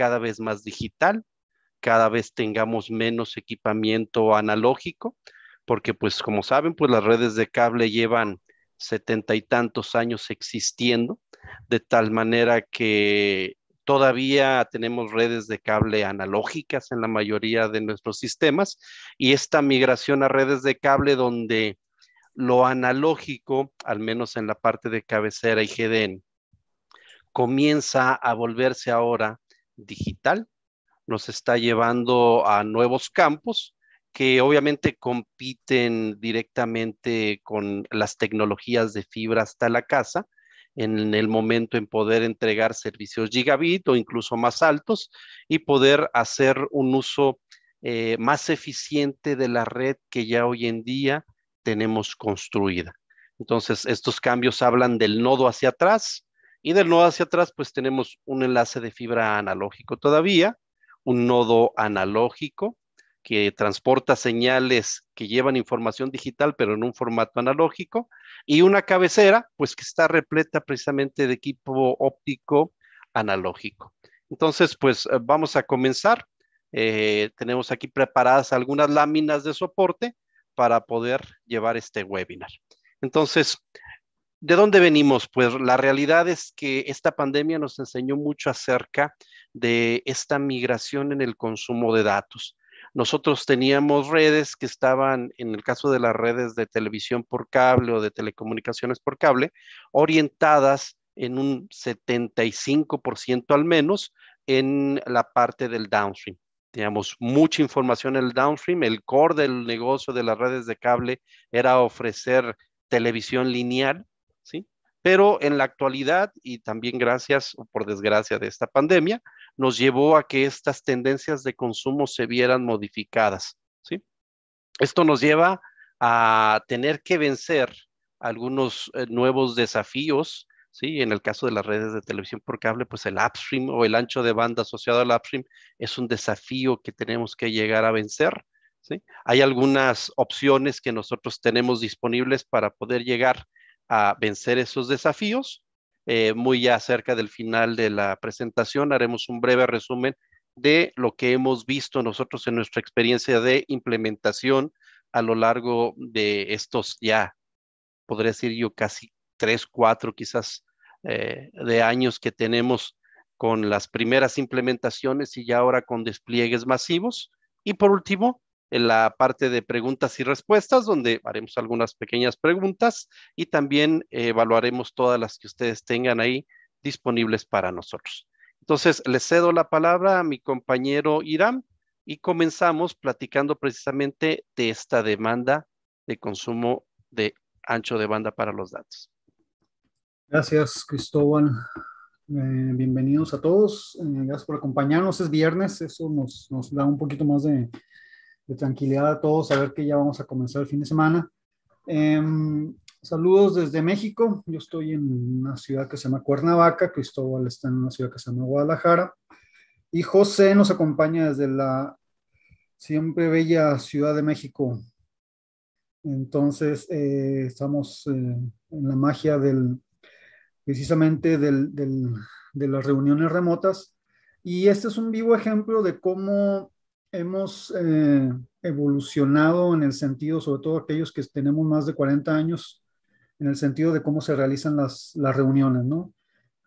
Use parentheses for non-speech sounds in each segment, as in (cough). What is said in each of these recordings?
cada vez más digital, cada vez tengamos menos equipamiento analógico, porque pues como saben, pues las redes de cable llevan setenta y tantos años existiendo, de tal manera que todavía tenemos redes de cable analógicas en la mayoría de nuestros sistemas y esta migración a redes de cable donde lo analógico, al menos en la parte de cabecera y GDN, comienza a volverse ahora digital nos está llevando a nuevos campos que obviamente compiten directamente con las tecnologías de fibra hasta la casa en el momento en poder entregar servicios gigabit o incluso más altos y poder hacer un uso eh, más eficiente de la red que ya hoy en día tenemos construida. Entonces, estos cambios hablan del nodo hacia atrás, y del nodo hacia atrás, pues tenemos un enlace de fibra analógico todavía, un nodo analógico que transporta señales que llevan información digital, pero en un formato analógico, y una cabecera, pues que está repleta precisamente de equipo óptico analógico. Entonces, pues eh, vamos a comenzar. Eh, tenemos aquí preparadas algunas láminas de soporte para poder llevar este webinar. Entonces, ¿De dónde venimos? Pues la realidad es que esta pandemia nos enseñó mucho acerca de esta migración en el consumo de datos. Nosotros teníamos redes que estaban, en el caso de las redes de televisión por cable o de telecomunicaciones por cable, orientadas en un 75% al menos en la parte del downstream. Teníamos mucha información en el downstream. El core del negocio de las redes de cable era ofrecer televisión lineal pero en la actualidad y también gracias o por desgracia de esta pandemia, nos llevó a que estas tendencias de consumo se vieran modificadas. ¿sí? Esto nos lleva a tener que vencer algunos eh, nuevos desafíos. ¿sí? En el caso de las redes de televisión por cable, pues el upstream o el ancho de banda asociado al upstream es un desafío que tenemos que llegar a vencer. ¿sí? Hay algunas opciones que nosotros tenemos disponibles para poder llegar a vencer esos desafíos. Eh, muy ya cerca del final de la presentación haremos un breve resumen de lo que hemos visto nosotros en nuestra experiencia de implementación a lo largo de estos ya, podría decir yo, casi tres, cuatro quizás eh, de años que tenemos con las primeras implementaciones y ya ahora con despliegues masivos. Y por último, en la parte de preguntas y respuestas, donde haremos algunas pequeñas preguntas y también eh, evaluaremos todas las que ustedes tengan ahí disponibles para nosotros. Entonces, le cedo la palabra a mi compañero Irán y comenzamos platicando precisamente de esta demanda de consumo de ancho de banda para los datos. Gracias, Cristóbal. Eh, bienvenidos a todos. Eh, gracias por acompañarnos. Es viernes, eso nos, nos da un poquito más de, de tranquilidad a todos, saber que ya vamos a comenzar el fin de semana. Em, saludos desde México. Yo estoy en una ciudad que se llama Cuernavaca, Cristóbal está en una ciudad que se llama Guadalajara. Y José nos acompaña desde la siempre bella Ciudad de México. Entonces, eh, estamos eh, en la magia del, precisamente del, del, de las reuniones remotas. Y este es un vivo ejemplo de cómo hemos eh, evolucionado en el sentido, sobre todo aquellos que tenemos más de 40 años, en el sentido de cómo se realizan las, las reuniones, ¿no?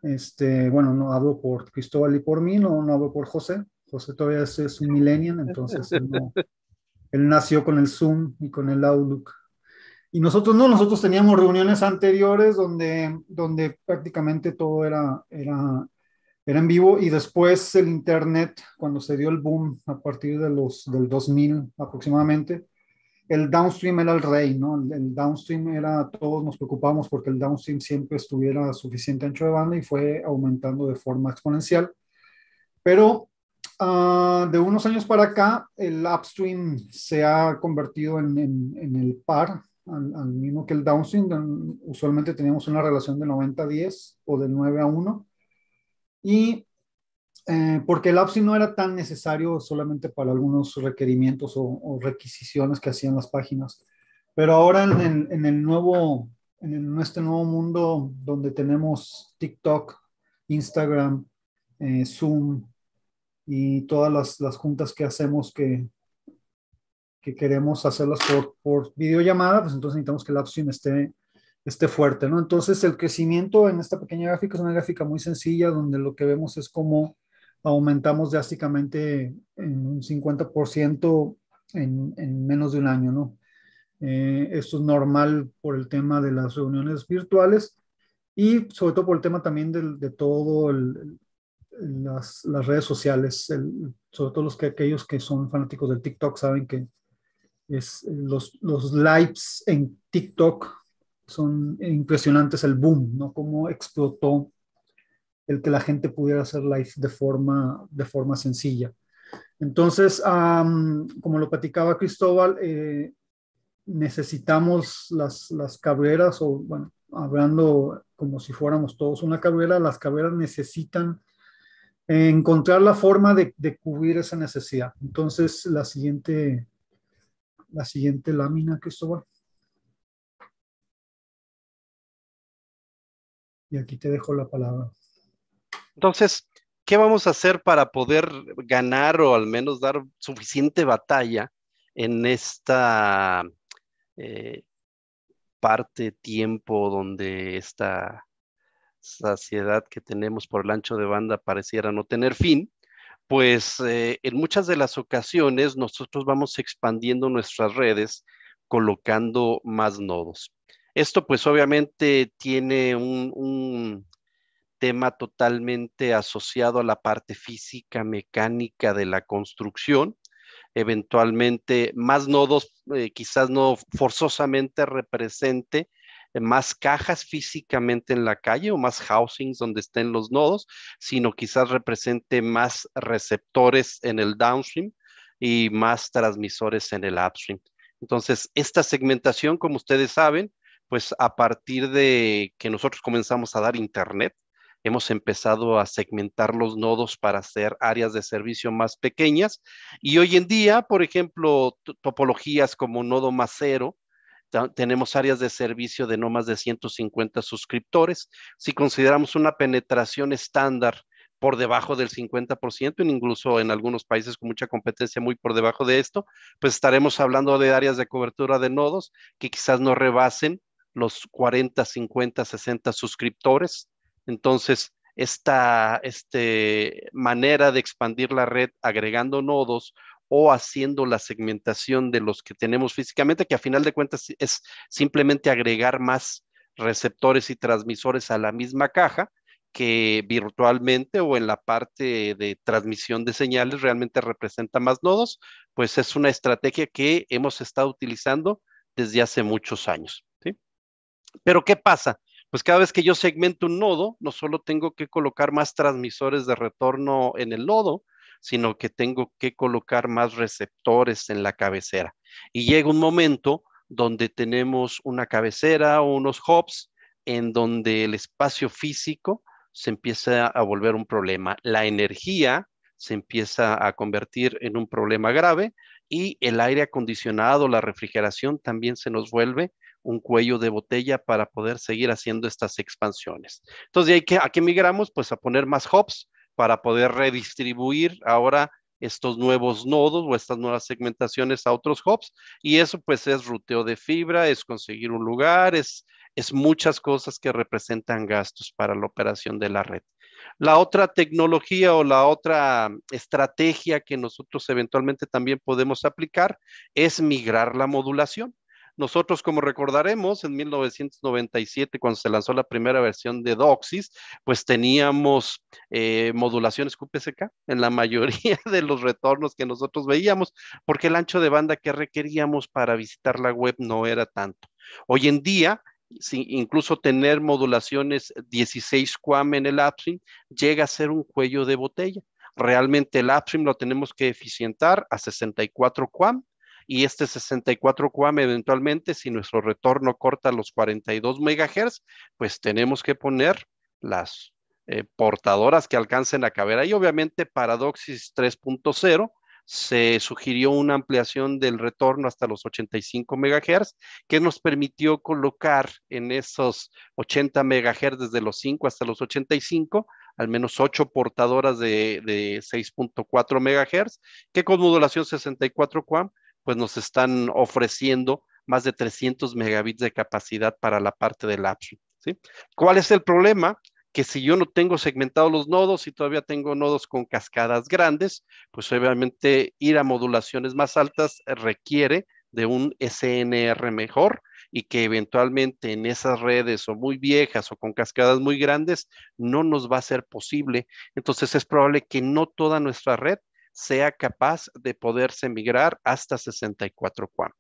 Este, bueno, no hablo por Cristóbal y por mí, no, no hablo por José. José todavía es, un millennial, entonces él, él nació con el Zoom y con el Outlook. Y nosotros no, nosotros teníamos reuniones anteriores donde, donde prácticamente todo era, era era en vivo y después el internet, cuando se dio el boom a partir de los, del 2000 aproximadamente, el downstream era el rey, ¿no? El, downstream era, todos nos preocupamos porque el downstream siempre estuviera a suficiente ancho de banda y fue aumentando de forma exponencial. Pero ah, de unos años para acá, el upstream se ha convertido en, el par, al, al, mismo que el downstream. Usualmente teníamos una relación de 90 a 10 o de 9 a 1 y eh, porque el APSI no era tan necesario solamente para algunos requerimientos o, requisiciones que hacían las páginas. Pero ahora en, el nuevo, en, este nuevo mundo donde tenemos TikTok, Instagram, eh, Zoom y todas las, juntas que hacemos que, que queremos hacerlas por, por videollamada, pues entonces necesitamos que el AppSync esté esté fuerte, ¿no? Entonces el crecimiento en esta pequeña gráfica es una gráfica muy sencilla donde lo que vemos es cómo aumentamos drásticamente en un 50% en, en, menos de un año, ¿no? Eh, esto es normal por el tema de las reuniones virtuales y sobre todo por el tema también de, de todo las, las, redes sociales, sobre todo los que aquellos que son fanáticos del TikTok saben que es los, los lives en TikTok son impresionantes el boom, ¿no? Cómo explotó el que la gente pudiera hacer live de forma, de forma sencilla. Entonces, como lo platicaba Cristóbal, eh, necesitamos las, cabreras, o bueno, hablando como si fuéramos todos una cabrera, las cabreras necesitan encontrar la forma de, de cubrir esa necesidad. Entonces, la siguiente, la siguiente lámina, Cristóbal. Y aquí te dejo la palabra. Entonces, ¿qué vamos a hacer para poder ganar o al menos dar suficiente batalla en esta eh, parte, tiempo donde esta saciedad que tenemos por el ancho de banda pareciera no tener fin? Pues eh, en muchas de las ocasiones nosotros vamos expandiendo nuestras redes colocando más nodos. Esto pues obviamente tiene un, tema totalmente asociado a la parte física, mecánica de la construcción, eventualmente más nodos, eh, quizás no forzosamente represente más cajas físicamente en la calle o más housings donde estén los nodos, sino quizás represente más receptores en el downstream y más transmisores en el upstream. Entonces, esta segmentación, como ustedes saben, pues a partir de que nosotros comenzamos a dar Internet, hemos empezado a segmentar los nodos para hacer áreas de servicio más pequeñas. Y hoy en día, por ejemplo, topologías como nodo más cero, tenemos áreas de servicio de no más de 150 suscriptores. Si consideramos una penetración estándar por debajo del 50%, incluso en algunos países con mucha competencia muy por debajo de esto, pues estaremos hablando de áreas de cobertura de nodos que quizás no rebasen los 40, 50, 60 suscriptores. Entonces, esta este manera de expandir la red agregando nodos o haciendo la segmentación de los que tenemos físicamente, que a final de cuentas es simplemente agregar más receptores y transmisores a la misma caja, que virtualmente o en la parte de transmisión de señales realmente representa más nodos, pues es una estrategia que hemos estado utilizando desde hace muchos años. Pero ¿qué pasa? Pues cada vez que yo segmento un nodo, no solo tengo que colocar más transmisores de retorno en el nodo, sino que tengo que colocar más receptores en la cabecera. Y llega un momento donde tenemos una cabecera o unos hubs en donde el espacio físico se empieza a volver un problema. La energía se empieza a convertir en un problema grave y el aire acondicionado, la refrigeración también se nos vuelve un cuello de botella para poder seguir haciendo estas expansiones. Entonces, hay que, ¿a qué migramos? Pues a poner más hops para poder redistribuir ahora estos nuevos nodos o estas nuevas segmentaciones a otros hubs. Y eso pues es ruteo de fibra, es conseguir un lugar, es, es muchas cosas que representan gastos para la operación de la red. La otra tecnología o la otra estrategia que nosotros eventualmente también podemos aplicar es migrar la modulación. Nosotros, como recordaremos, en 1997, cuando se lanzó la primera versión de Doxis, pues teníamos eh, modulaciones QPSK en la mayoría (laughs) de los retornos que nosotros veíamos, porque el ancho de banda que requeríamos para visitar la web no era tanto. Hoy en día, incluso tener modulaciones 16 QAM en el upstream, llega a ser un cuello de botella. Realmente el upstream lo tenemos que eficientar a 64 QAM y este 64 QAM eventualmente, si nuestro retorno corta los 42 MHz, pues tenemos que poner las eh, portadoras que alcancen a caber ahí. Obviamente Paradoxis 3.0 se sugirió una ampliación del retorno hasta los 85 MHz, que nos permitió colocar en esos 80 MHz desde los 5 hasta los 85 al menos 8 portadoras de, 6.4 MHz, que con modulación 64 QAM, pues nos están ofreciendo más de 300 megabits de capacidad para la parte del app. ¿Cuál es el problema? que si yo no tengo segmentados los nodos y todavía tengo nodos con cascadas grandes, pues obviamente ir a modulaciones más altas requiere de un SNR mejor y que eventualmente en esas redes o muy viejas o con cascadas muy grandes no nos va a ser posible. Entonces es probable que no toda nuestra red sea capaz de poderse migrar hasta 64 QAM.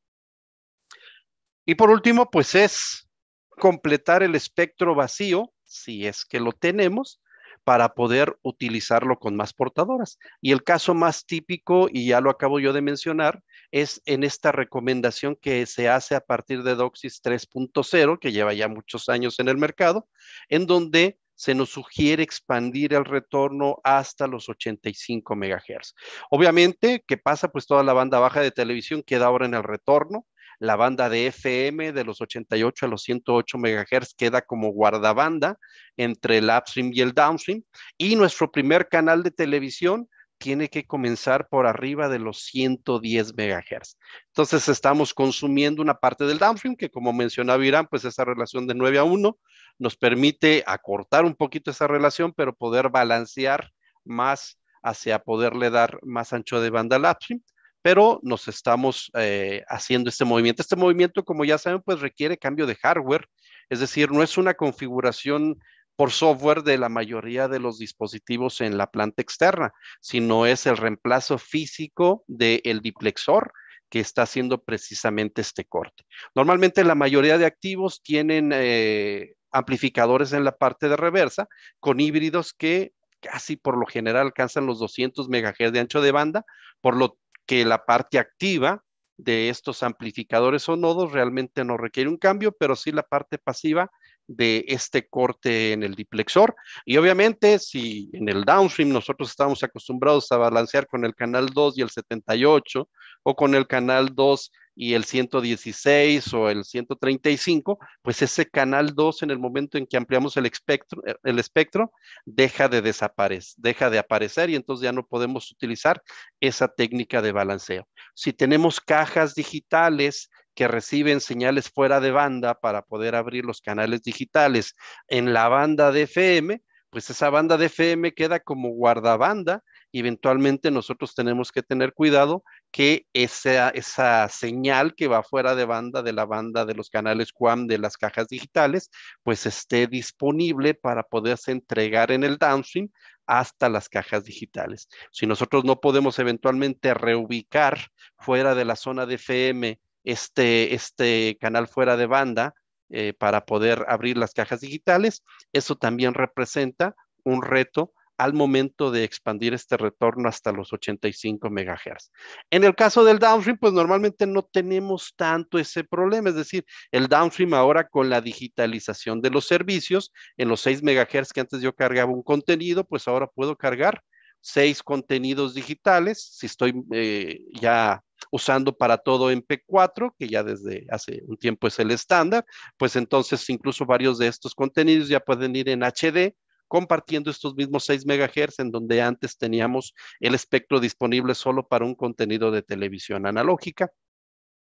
Y por último, pues es completar el espectro vacío si es que lo tenemos, para poder utilizarlo con más portadoras. Y el caso más típico, y ya lo acabo yo de mencionar, es en esta recomendación que se hace a partir de Doxis 3.0, que lleva ya muchos años en el mercado, en donde se nos sugiere expandir el retorno hasta los 85 MHz. Obviamente, ¿qué pasa? Pues toda la banda baja de televisión queda ahora en el retorno, la banda de FM de los 88 a los 108 MHz queda como guardabanda entre el upstream y el downstream. Y nuestro primer canal de televisión tiene que comenzar por arriba de los 110 MHz. Entonces estamos consumiendo una parte del downstream que como mencionaba Irán, pues esa relación de 9 a 1 nos permite acortar un poquito esa relación, pero poder balancear más hacia poderle dar más ancho de banda al upstream pero nos estamos eh, haciendo este movimiento. Este movimiento, como ya saben, pues requiere cambio de hardware, es decir, no es una configuración por software de la mayoría de los dispositivos en la planta externa, sino es el reemplazo físico del el diplexor que está haciendo precisamente este corte. Normalmente la mayoría de activos tienen eh, amplificadores en la parte de reversa con híbridos que casi por lo general alcanzan los 200 MHz de ancho de banda, por lo que la parte activa de estos amplificadores o nodos realmente no requiere un cambio, pero sí la parte pasiva de este corte en el diplexor. Y obviamente, si en el downstream nosotros estamos acostumbrados a balancear con el canal 2 y el 78 o con el canal 2 y el 116 o el 135, pues ese canal 2 en el momento en que ampliamos el espectro, eh, el espectro deja de desaparecer, deja de aparecer y entonces ya no podemos utilizar esa técnica de balanceo. Si tenemos cajas digitales que reciben señales fuera de banda para poder abrir los canales digitales en la banda de FM, pues esa banda de FM queda como guardabanda eventualmente nosotros tenemos que tener cuidado que esa, esa señal que va fuera de banda, de la banda de los canales QAM, de las cajas digitales, pues esté disponible para poderse entregar en el downstream hasta las cajas digitales. Si nosotros no podemos eventualmente reubicar fuera de la zona de FM este, este canal fuera de banda eh, para poder abrir las cajas digitales, eso también representa un reto al momento de expandir este retorno hasta los 85 MHz. En el caso del downstream, pues normalmente no tenemos tanto ese problema, es decir, el downstream ahora con la digitalización de los servicios, en los 6 MHz que antes yo cargaba un contenido, pues ahora puedo cargar seis contenidos digitales, si estoy eh, ya usando para todo en P4, que ya desde hace un tiempo es el estándar, pues entonces incluso varios de estos contenidos ya pueden ir en HD compartiendo estos mismos 6 MHz en donde antes teníamos el espectro disponible solo para un contenido de televisión analógica.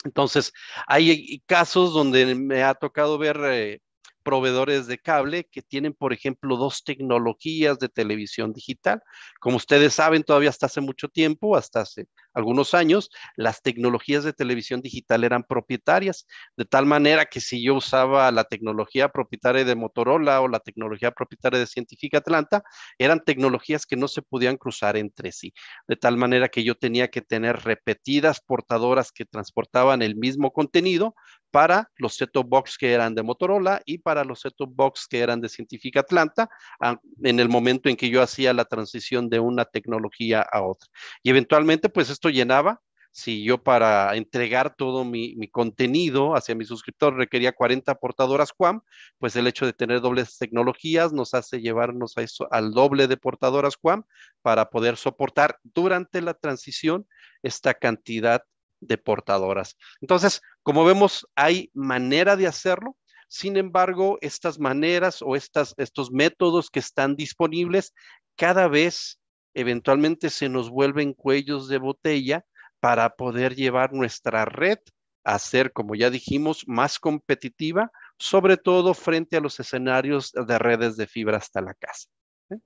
Entonces, hay eh, casos donde me ha tocado ver eh, proveedores de cable que tienen, por ejemplo, dos tecnologías de televisión digital. Como ustedes saben, todavía hasta hace mucho tiempo, hasta hace algunos años, las tecnologías de televisión digital eran propietarias, de tal manera que si yo usaba la tecnología propietaria de Motorola o la tecnología propietaria de Científica Atlanta, eran tecnologías que no se podían cruzar entre sí, de tal manera que yo tenía que tener repetidas portadoras que transportaban el mismo contenido para los set-top box que eran de Motorola y para los set-top box que eran de Scientific Atlanta ah, en el momento en que yo hacía la transición de una tecnología a otra. Y eventualmente, pues esto llenaba. Si yo para entregar todo mi, contenido hacia mi suscriptor requería 40 portadoras QAM, pues el hecho de tener dobles tecnologías nos hace llevarnos a eso, al doble de portadoras QAM para poder soportar durante la transición esta cantidad de portadoras. Entonces, como vemos, hay manera de hacerlo. Sin embargo, estas maneras o estas, estos métodos que están disponibles cada vez eventualmente se nos vuelven cuellos de botella para poder llevar nuestra red a ser, como ya dijimos, más competitiva, sobre todo frente a los escenarios de redes de fibra hasta la casa. ¿eh?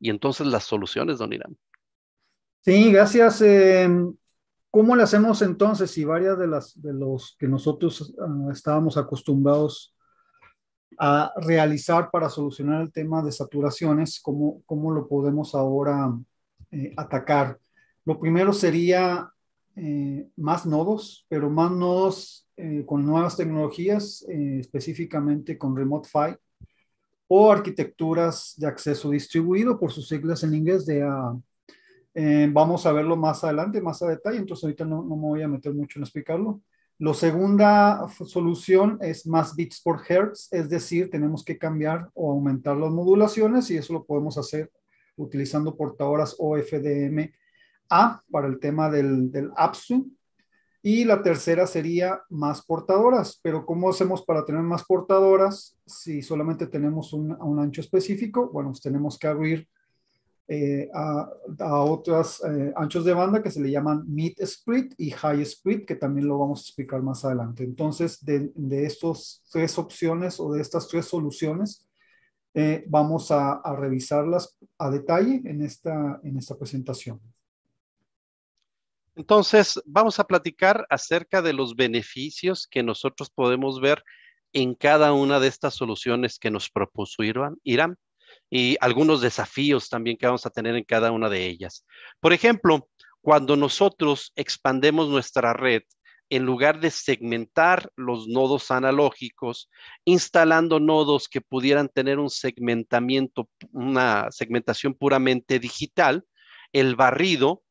Y entonces las soluciones, don Irán. Sí, gracias. Em, ¿Cómo lo hacemos entonces si varias de las de los que nosotros ah, estábamos acostumbrados a realizar para solucionar el tema de saturaciones, cómo, cómo lo podemos ahora eh, atacar? Lo primero sería eh, más nodos, pero más nodos eh, con nuevas tecnologías, específicamente con Remote o arquitecturas de acceso distribuido, por sus siglas en inglés, de ah, eh, vamos a verlo más adelante, más a detalle, entonces ahorita no, no me voy a meter mucho en explicarlo. La segunda solución es más bits por hertz, es decir, tenemos que cambiar o aumentar las modulaciones y eso lo podemos hacer utilizando portadoras OFDM-A para el tema del, del Y la tercera sería más portadoras, pero ¿cómo hacemos para tener más portadoras si solamente tenemos un, un ancho específico? Bueno, pues tenemos que abrir eh, a, otros eh, anchos de banda que se le llaman mid split y high split, que también lo vamos a explicar más adelante. Entonces, de, estas tres opciones o de estas tres soluciones, eh, vamos a, a, revisarlas a detalle en esta, en esta presentación. Entonces, vamos a platicar acerca de los beneficios que nosotros podemos ver en cada una de estas soluciones que nos propuso Irán. Irán y algunos desafíos también que vamos a tener en cada una de ellas. Por ejemplo, cuando nosotros expandemos nuestra red, en lugar de segmentar los nodos analógicos, instalando nodos que pudieran tener un segmentamiento, una segmentación puramente digital, el barrido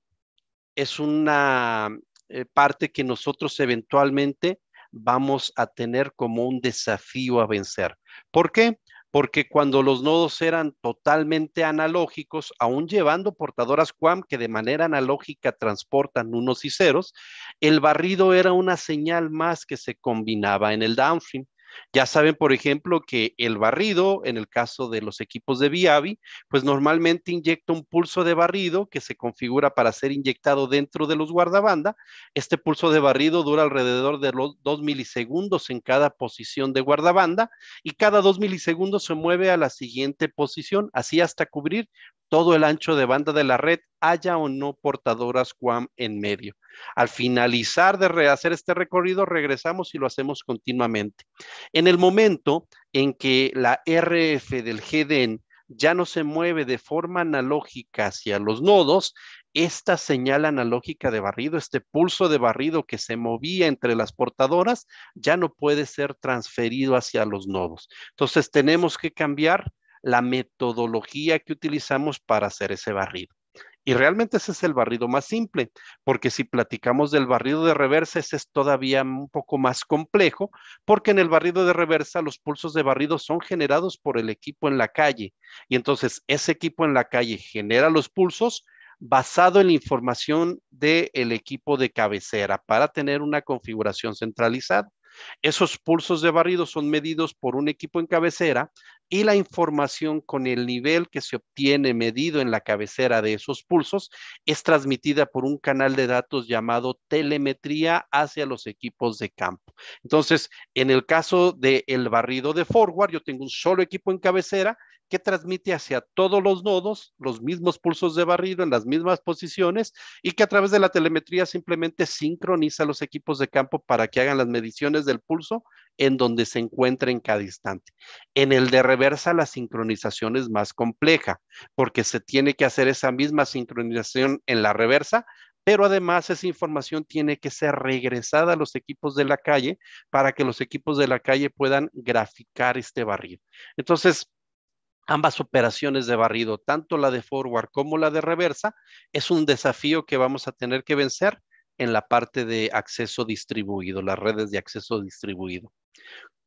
es una eh, parte que nosotros eventualmente vamos a tener como un desafío a vencer. ¿Por qué? porque cuando los nodos eran totalmente analógicos, aún llevando portadoras QAM que de manera analógica transportan unos y ceros, el barrido era una señal más que se combinaba en el downstream. Ya saben, por ejemplo, que el barrido, en el caso de los equipos de Viavi, pues normalmente inyecta un pulso de barrido que se configura para ser inyectado dentro de los guardabanda. Este pulso de barrido dura alrededor de los 2 milisegundos en cada posición de guardabanda y cada dos milisegundos se mueve a la siguiente posición, así hasta cubrir todo el ancho de banda de la red, haya o no portadoras QAM en medio. Al finalizar de rehacer este recorrido, regresamos y lo hacemos continuamente. En el momento en que la RF del GDN ya no se mueve de forma analógica hacia los nodos, esta señal analógica de barrido, este pulso de barrido que se movía entre las portadoras, ya no puede ser transferido hacia los nodos. Entonces tenemos que cambiar la metodología que utilizamos para hacer ese barrido. Y realmente ese es el barrido más simple, porque si platicamos del barrido de reversa, ese es todavía un poco más complejo, porque en el barrido de reversa los pulsos de barrido son generados por el equipo en la calle. Y entonces ese equipo en la calle genera los pulsos basado en la información del equipo de cabecera para tener una configuración centralizada. Esos pulsos de barrido son medidos por un equipo en cabecera y la información con el nivel que se obtiene medido en la cabecera de esos pulsos es transmitida por un canal de datos llamado telemetría hacia los equipos de campo. Entonces, en el caso del barrido de forward, yo tengo un solo equipo en cabecera que transmite hacia todos los nodos los mismos pulsos de barrido en las mismas posiciones y que a través de la telemetría simplemente sincroniza los equipos de campo para que hagan las mediciones del pulso en donde se encuentren en cada instante. En el de reversa la sincronización es más compleja porque se tiene que hacer esa misma sincronización en la reversa pero además esa información tiene que ser regresada a los equipos de la calle para que los equipos de la calle puedan graficar este barrido. Entonces, ambas operaciones de barrido, tanto la de forward como la de reversa, es un desafío que vamos a tener que vencer en la parte de acceso distribuido, las redes de acceso distribuido.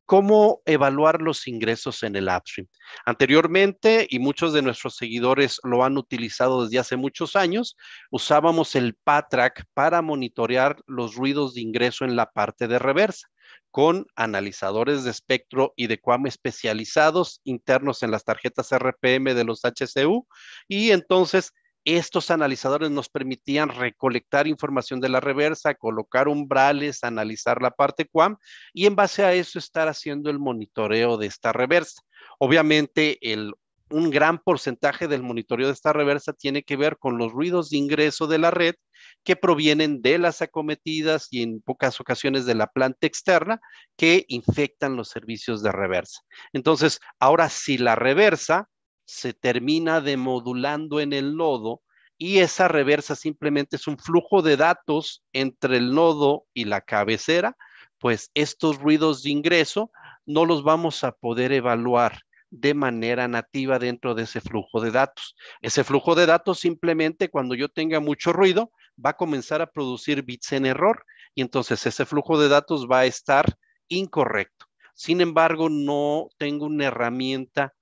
¿Cómo evaluar los ingresos en el upstream? Anteriormente, y muchos de nuestros seguidores lo han utilizado desde hace muchos años, usábamos el PATRAC para monitorear los ruidos de ingreso en la parte de reversa con analizadores de espectro y de QAM especializados internos en las tarjetas RPM de los HCU y entonces estos analizadores nos permitían recolectar información de la reversa, colocar umbrales, analizar la parte QAM y en base a eso estar haciendo el monitoreo de esta reversa. Obviamente el un gran porcentaje del monitoreo de esta reversa tiene que ver con los ruidos de ingreso de la red que provienen de las acometidas y en pocas ocasiones de la planta externa que infectan los servicios de reversa. Entonces, ahora si la reversa se termina demodulando en el nodo y esa reversa simplemente es un flujo de datos entre el nodo y la cabecera, pues estos ruidos de ingreso no los vamos a poder evaluar de manera nativa dentro de ese flujo de datos. Ese flujo de datos simplemente cuando yo tenga mucho ruido va a comenzar a producir bits en error y entonces ese flujo de datos va a estar incorrecto. Sin embargo, no tengo una herramienta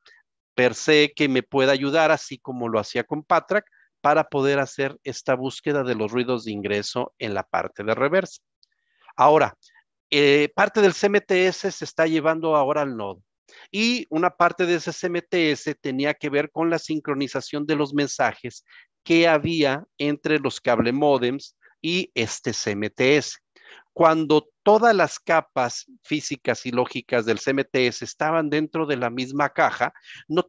per se que me pueda ayudar, así como lo hacía con Patrack, para poder hacer esta búsqueda de los ruidos de ingreso en la parte de reversa. Ahora, eh, parte del CMTS se está llevando ahora al nodo. Y una parte de ese CMTS tenía que ver con la sincronización de los mensajes que había entre los cable modems y este CMTS. Cuando todas las capas físicas y lógicas del CMTS estaban dentro de la misma caja, no,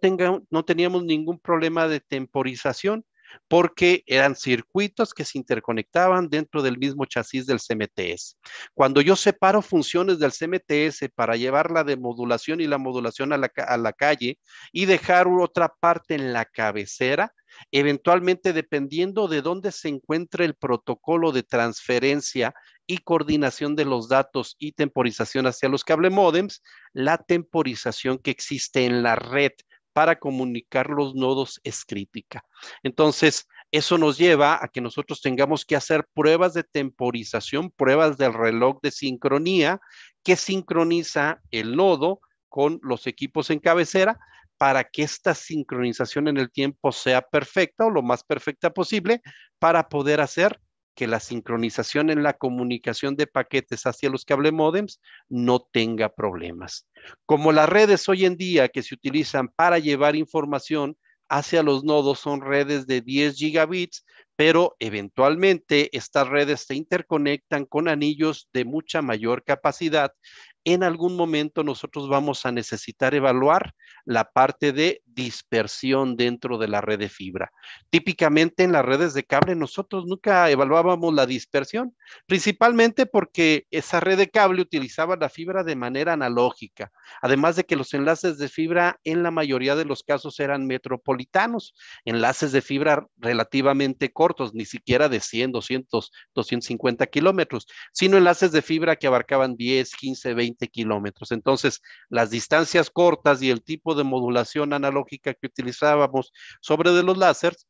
no teníamos ningún problema de temporización porque eran circuitos que se interconectaban dentro del mismo chasis del CMTS. Cuando yo separo funciones del CMTS para llevar la demodulación y la modulación a la, calle y dejar otra parte en la cabecera, eventualmente dependiendo de dónde se encuentre el protocolo de transferencia y coordinación de los datos y temporización hacia los cable modems, la temporización que existe en la red para comunicar los nodos es crítica. Entonces, eso nos lleva a que nosotros tengamos que hacer pruebas de temporización, pruebas del reloj de sincronía que sincroniza el nodo con los equipos en cabecera para que esta sincronización en el tiempo sea perfecta o lo más perfecta posible para poder hacer que la sincronización en la comunicación de paquetes hacia los cable modems no tenga problemas. Como las redes hoy en día que se utilizan para llevar información hacia los nodos son redes de 10 gigabits, pero eventualmente estas redes se interconectan con anillos de mucha mayor capacidad. En algún momento nosotros vamos a necesitar evaluar la parte de dispersión dentro de la red de fibra. Típicamente en las redes de cable nosotros nunca evaluábamos la dispersión, principalmente porque esa red de cable utilizaba la fibra de manera analógica, además de que los enlaces de fibra en la mayoría de los casos eran metropolitanos, enlaces de fibra relativamente cortos, ni siquiera de 100, 200, 250 kilómetros, sino enlaces de fibra que abarcaban 10, 15, 20 kilómetros. Entonces, las distancias cortas y el tipo de modulación analógica que utilizábamos sobre de los láseres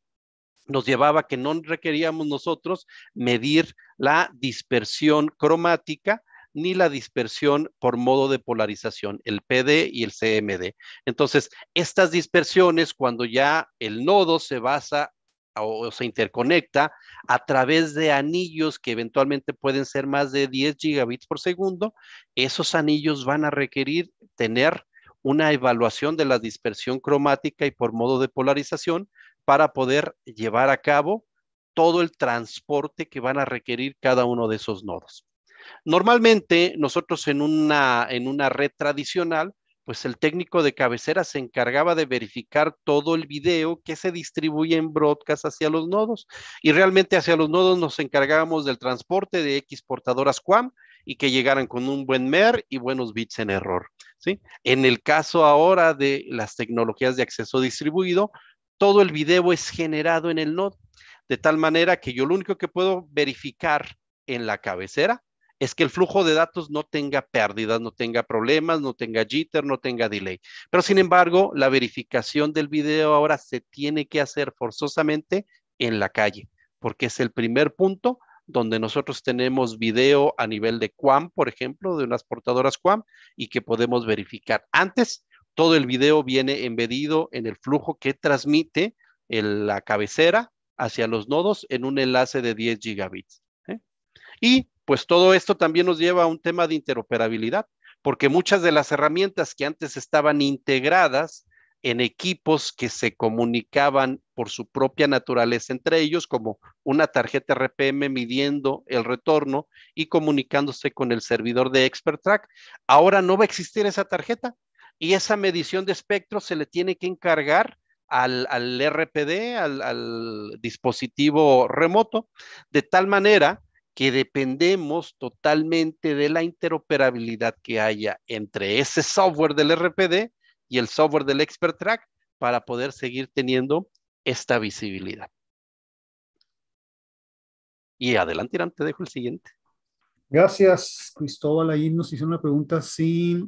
nos llevaba que no requeríamos nosotros medir la dispersión cromática ni la dispersión por modo de polarización, el PD y el CMD. Entonces, estas dispersiones, cuando ya el nodo se basa o se interconecta a través de anillos que eventualmente pueden ser más de 10 gigabits por segundo, esos anillos van a requerir tener una evaluación de la dispersión cromática y por modo de polarización para poder llevar a cabo todo el transporte que van a requerir cada uno de esos nodos. Normalmente nosotros en una, red tradicional, pues el técnico de cabecera se encargaba de verificar todo el video que se distribuye en broadcast hacia los nodos. Y realmente hacia los nodos nos encargábamos del transporte de X portadoras QAM y que llegaran con un buen MER y buenos bits en error. En el caso ahora de las tecnologías de acceso distribuido, todo el video es generado en el nodo, de tal manera que yo lo único que puedo verificar en la cabecera es que el flujo de datos no tenga pérdidas, no tenga problemas, no tenga jitter, no tenga delay. Pero sin embargo, la verificación del video ahora se tiene que hacer forzosamente en la calle, porque es el primer punto donde nosotros tenemos video a nivel de QAM, por ejemplo, de unas portadoras QAM, y que podemos verificar. Antes, todo el video viene embedido en el flujo que transmite la cabecera hacia los nodos en un enlace de 10 gigabits. ¿eh? Y pues todo esto también nos lleva a un tema de interoperabilidad, porque muchas de las herramientas que antes estaban integradas en equipos que se comunicaban por su propia naturaleza entre ellos, como una tarjeta RPM midiendo el retorno y comunicándose con el servidor de expert track Ahora no va a existir esa tarjeta y esa medición de espectro se le tiene que encargar al, RPD, al dispositivo remoto, de tal manera que dependemos totalmente de la interoperabilidad que haya entre ese software del RPD y el software del Expert Track para poder seguir teniendo esta visibilidad. Y adelante, te dejo el siguiente. Gracias, Cristóbal. Ahí nos hizo una pregunta. Sí,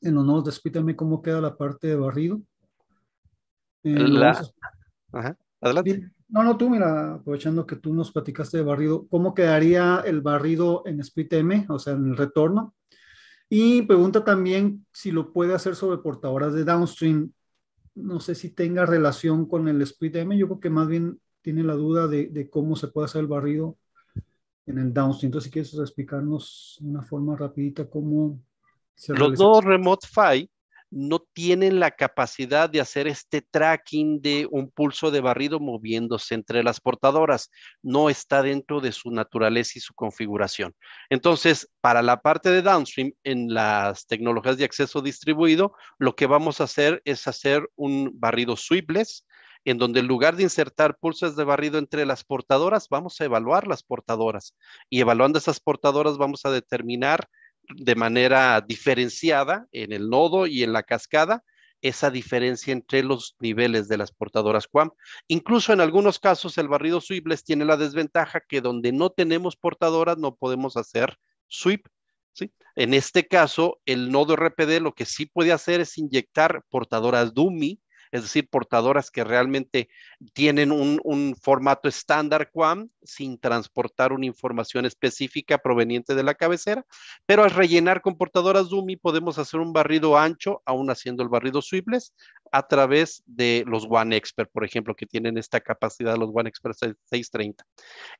en honor, despítame cómo queda la parte de barrido. Eh, adelante. No, no, tú, mira, aprovechando que tú nos platicaste de barrido, ¿cómo quedaría el barrido en SplitM, o sea, en el retorno? Y pregunta también si lo puede hacer sobre portadoras de downstream. No sé si tenga relación con el split Yo creo que más bien tiene la duda de, cómo se puede hacer el barrido en el downstream. Entonces, si quieres explicarnos de una forma rapidita cómo se Los dos remote file no tienen la capacidad de hacer este tracking de un pulso de barrido moviéndose entre las portadoras. No está dentro de su naturaleza y su configuración. Entonces, para la parte de downstream, en las tecnologías de acceso distribuido, lo que vamos a hacer es hacer un barrido sweepless, en donde en lugar de insertar pulsos de barrido entre las portadoras, vamos a evaluar las portadoras. Y evaluando esas portadoras, vamos a determinar de manera diferenciada en el nodo y en la cascada esa diferencia entre los niveles de las portadoras QAM. Incluso en algunos casos el barrido sweeples tiene la desventaja que donde no tenemos portadoras no podemos hacer sweep. ¿sí? En este caso, el nodo RPD lo que sí puede hacer es inyectar portadoras dummy es decir, portadoras que realmente tienen un, formato estándar QAM sin transportar una información específica proveniente de la cabecera, pero al rellenar con portadoras DUMI podemos hacer un barrido ancho, aún haciendo el barrido sweepless, a través de los One Expert, por ejemplo, que tienen esta capacidad los One Expert 630.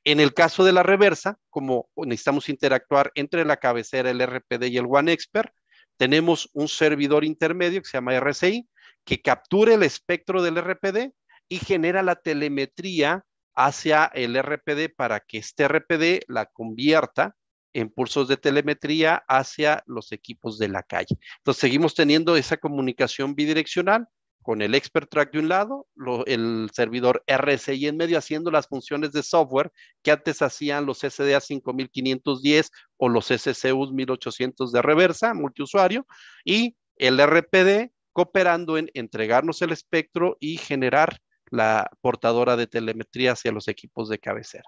En el caso de la reversa, como necesitamos interactuar entre la cabecera, el RPD y el One Expert, tenemos un servidor intermedio que se llama RCI, que capture el espectro del RPD y genera la telemetría hacia el RPD para que este RPD la convierta en pulsos de telemetría hacia los equipos de la calle. Entonces seguimos teniendo esa comunicación bidireccional con el expert track de un lado, el servidor RSI en medio haciendo las funciones de software que antes hacían los SDA 5510 o los scu 1800 de reversa, multiusuario, y el RPD cooperando en entregarnos el espectro y generar la portadora de telemetría hacia los equipos de cabecera.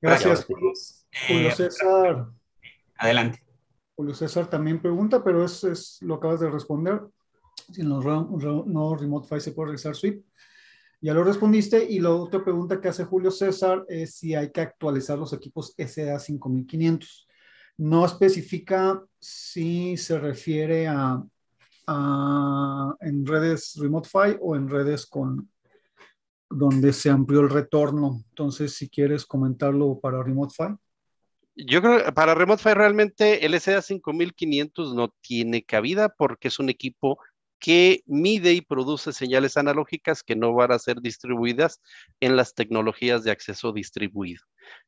Gracias, Julio, César. Adelante. Julio César también pregunta, pero es, es lo acabas de responder. Si en no remote file se puede realizar sweep. Ya lo respondiste. Y la otra pregunta que hace Julio César es si hay que actualizar los equipos SA 5500. No especifica si se refiere a, en redes RemoteFi o en redes con donde se amplió el retorno. Entonces, si quieres comentarlo para RemoteFi. Yo creo que para RemoteFi realmente sa 5500 no tiene cabida porque es un equipo que mide y produce señales analógicas que no van a ser distribuidas en las tecnologías de acceso distribuido.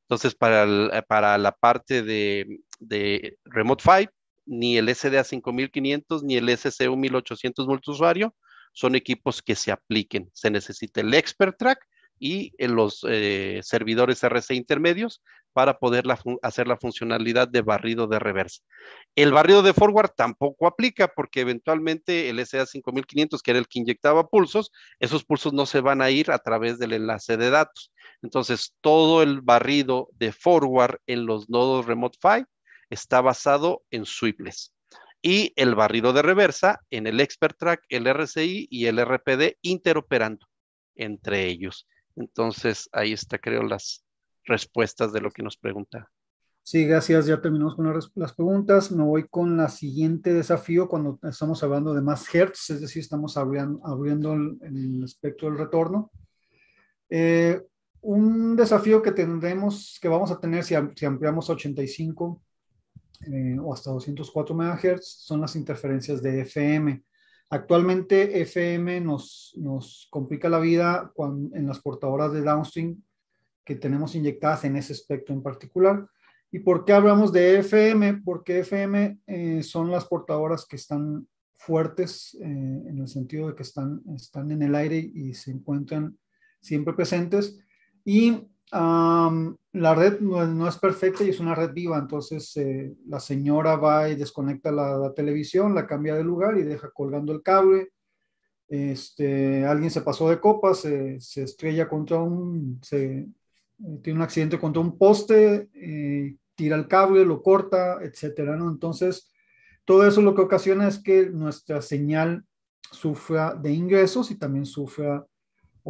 Entonces, para, eh, la parte de, Remote 5, ni el SDA 5500 ni el sc 1800 multiusuario son equipos que se apliquen. Se necesita el Expert Track y en eh, los eh, servidores RC intermedios para poder hacer la funcionalidad de barrido de reversa. El barrido de forward tampoco aplica porque eventualmente el SA5500, que era el que inyectaba pulsos, esos pulsos no se van a ir a través del enlace de datos. Entonces, todo el barrido de forward en los nodos Remote 5 está basado en sweepless y el barrido de reversa en el Expert Track, el RCI y el RPD interoperando entre ellos. Entonces, ahí está, creo, las respuestas de lo que nos pregunta. Sí, gracias. Ya terminamos con las preguntas. Me voy con la siguiente desafío cuando estamos hablando de más hertz, es decir, estamos abriendo, el, espectro del retorno. Eh, un desafío que tendremos, que vamos a tener si, ampliamos 85 eh, o hasta 204 megahertz son las interferencias de FM. Actualmente FM nos, complica la vida en las portadoras de downstream que tenemos inyectadas en ese espectro en particular. ¿Y por qué hablamos de FM? Porque FM eh, son las portadoras que están fuertes eh, en el sentido de que están, están en el aire y se encuentran siempre presentes. Y la red no, es perfecta y es una red viva, entonces eh, la señora va y desconecta la, televisión, la cambia de lugar y deja colgando el cable. Este, alguien se pasó de copa, se, estrella contra un, se, eh, tiene un accidente contra un poste, eh, tira el cable, lo corta, etcétera, ¿no? Entonces, todo eso lo que ocasiona es que nuestra señal sufra de ingresos y también sufra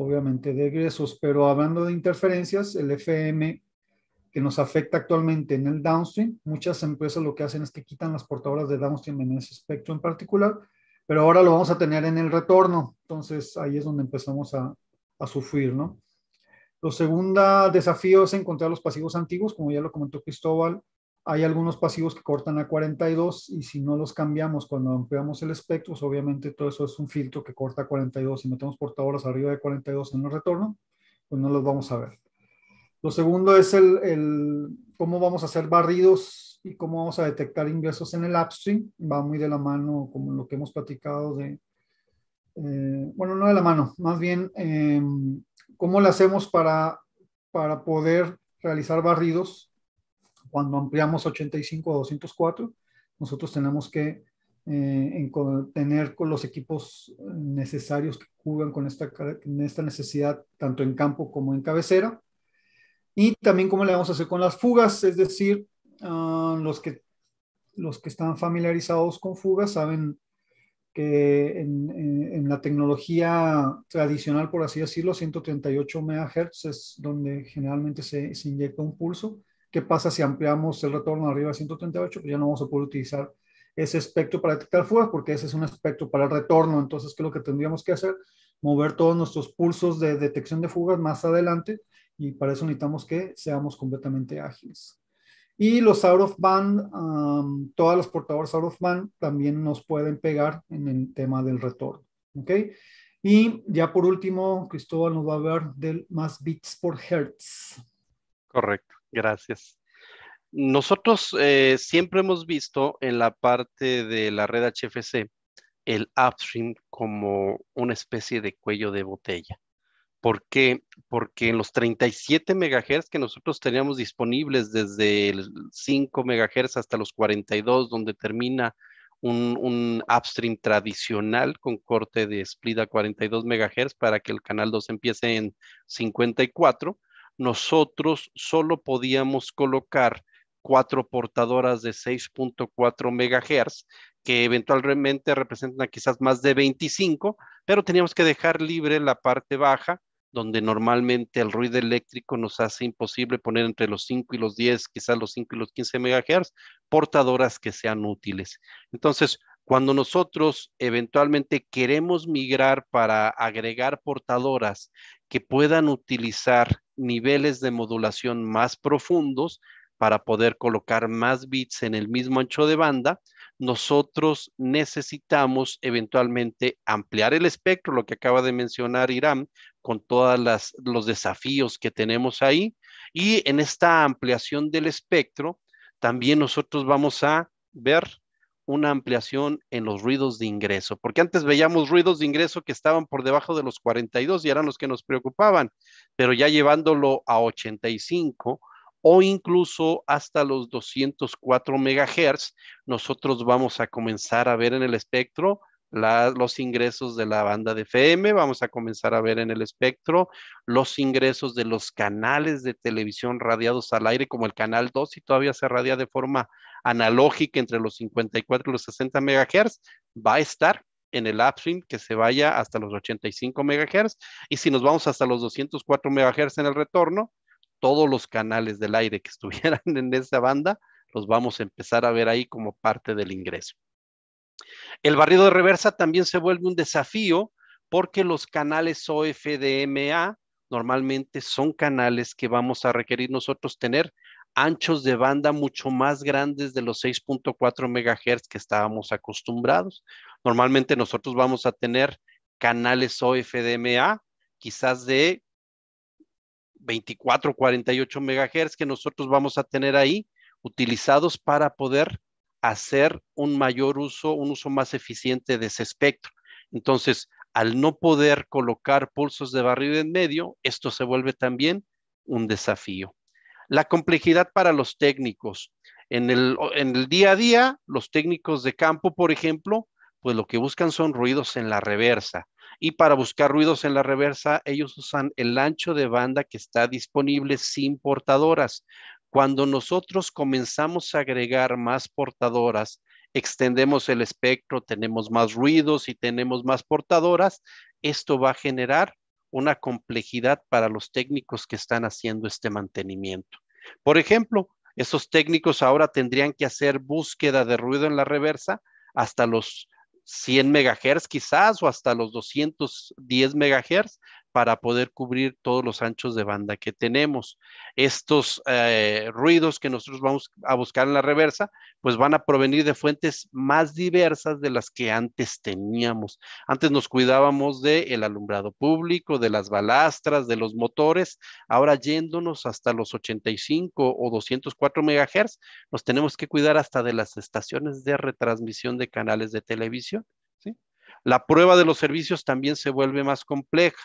obviamente, de egresos. Pero hablando de interferencias, el FM que nos afecta actualmente en el downstream, muchas empresas lo que hacen es que quitan las portadoras de downstream en ese espectro en particular, pero ahora lo vamos a tener en el retorno. Entonces ahí es donde empezamos a, a sufrir, ¿no? Lo segundo desafío es encontrar los pasivos antiguos, como ya lo comentó Cristóbal, hay algunos pasivos que cortan a 42 y si no los cambiamos cuando ampliamos el espectro, pues obviamente todo eso es un filtro que corta a 42. Si metemos portadoras arriba de 42 en el retorno, pues no los vamos a ver. Lo segundo es el, el cómo vamos a hacer barridos y cómo vamos a detectar ingresos en el upstream. Va muy de la mano como lo que hemos platicado de, eh, bueno, no de la mano, más bien eh, cómo lo hacemos para, para poder realizar barridos cuando ampliamos 85 a 204, nosotros tenemos que eh, tener con los equipos necesarios que cubran con esta, esta necesidad, tanto en campo como en cabecera. Y también cómo le vamos a hacer con las fugas, es decir, ah, los, que, los que están familiarizados con fugas saben que en, eh, la tecnología tradicional, por así decirlo, 138 MHz es donde generalmente se inyecta un pulso. ¿Qué pasa si ampliamos el retorno arriba a 138? Pues ya no vamos a poder utilizar ese espectro para detectar fugas porque ese es un espectro para el retorno. Entonces, ¿qué es lo que tendríamos que hacer? Mover todos nuestros pulsos de detección de fugas más adelante y para eso necesitamos que seamos completamente ágiles. Y los out of band, todas las portadoras out of band también nos pueden pegar en el tema del retorno. ¿Ok? Y ya por último, Cristóbal nos va a hablar del más bits por hertz. Correcto. Gracias. Nosotros eh, siempre hemos visto en la parte de la red HFC el upstream como una especie de cuello de botella. ¿Por qué? Porque en los 37 MHz que nosotros teníamos disponibles desde el 5 MHz hasta los 42, donde termina un, upstream tradicional con corte de split a 42 MHz para que el canal 2 empiece en 54, nosotros solo podíamos colocar cuatro portadoras de 6.4 megahertz, que eventualmente representan quizás más de 25, pero teníamos que dejar libre la parte baja, donde normalmente el ruido eléctrico nos hace imposible poner entre los 5 y los 10, quizás los 5 y los 15 megahertz, portadoras que sean útiles. Entonces, cuando nosotros eventualmente queremos migrar para agregar portadoras que puedan utilizar niveles de modulación más profundos para poder colocar más bits en el mismo ancho de banda, nosotros necesitamos eventualmente ampliar el espectro, lo que acaba de mencionar Irán, con todos los desafíos que tenemos ahí. Y en esta ampliación del espectro, también nosotros vamos a ver una ampliación en los ruidos de ingreso, porque antes veíamos ruidos de ingreso que estaban por debajo de los 42 y eran los que nos preocupaban, pero ya llevándolo a 85 o incluso hasta los 204 megahertz, nosotros vamos a comenzar a ver en el espectro los ingresos de la banda de FM, vamos a comenzar a ver en el espectro los ingresos de los canales de televisión radiados al aire, como el canal 2, y todavía se radia de forma analógica entre los 54 y los 60 megahertz, va a estar en el upstream que se vaya hasta los 85 megahertz y si nos vamos hasta los 204 megahertz en el retorno, todos los canales del aire que (laughs) estuvieran en esa banda los vamos a empezar a ver ahí como parte del ingreso. El barrido de reversa también se vuelve un desafío porque los canales OFDMA normalmente son canales que vamos a requerir nosotros tener anchos de banda mucho más grandes de los 6.4 MHz que estábamos acostumbrados. Normalmente nosotros vamos a tener canales OFDMA, quizás de 24, 48 MHz que nosotros vamos a tener ahí utilizados para poder hacer un mayor uso, un uso más eficiente de ese espectro. Entonces, al no poder colocar pulsos de barrido en medio, esto se vuelve también un desafío. La complejidad para los técnicos. En el, en el día a día, los técnicos de campo, por ejemplo, pues lo que buscan son ruidos en la reversa. Y para buscar ruidos en la reversa, ellos usan el ancho de banda que está disponible sin portadoras. Cuando nosotros comenzamos a agregar más portadoras, extendemos el espectro, tenemos más ruidos y tenemos más portadoras, esto va a generar una complejidad para los técnicos que están haciendo este mantenimiento. Por ejemplo, esos técnicos ahora tendrían que hacer búsqueda de ruido en la reversa hasta los 100 MHz quizás o hasta los 210 MHz, para poder cubrir todos los anchos de banda que tenemos. Estos eh, ruidos que nosotros vamos a buscar en la reversa, pues van a provenir de fuentes más diversas de las que antes teníamos. Antes nos cuidábamos del el alumbrado público, de las balastras, de los motores. Ahora yéndonos hasta los 85 o 204 megahertz, nos tenemos que cuidar hasta de las estaciones de retransmisión de canales de televisión. La prueba de los servicios también se vuelve más compleja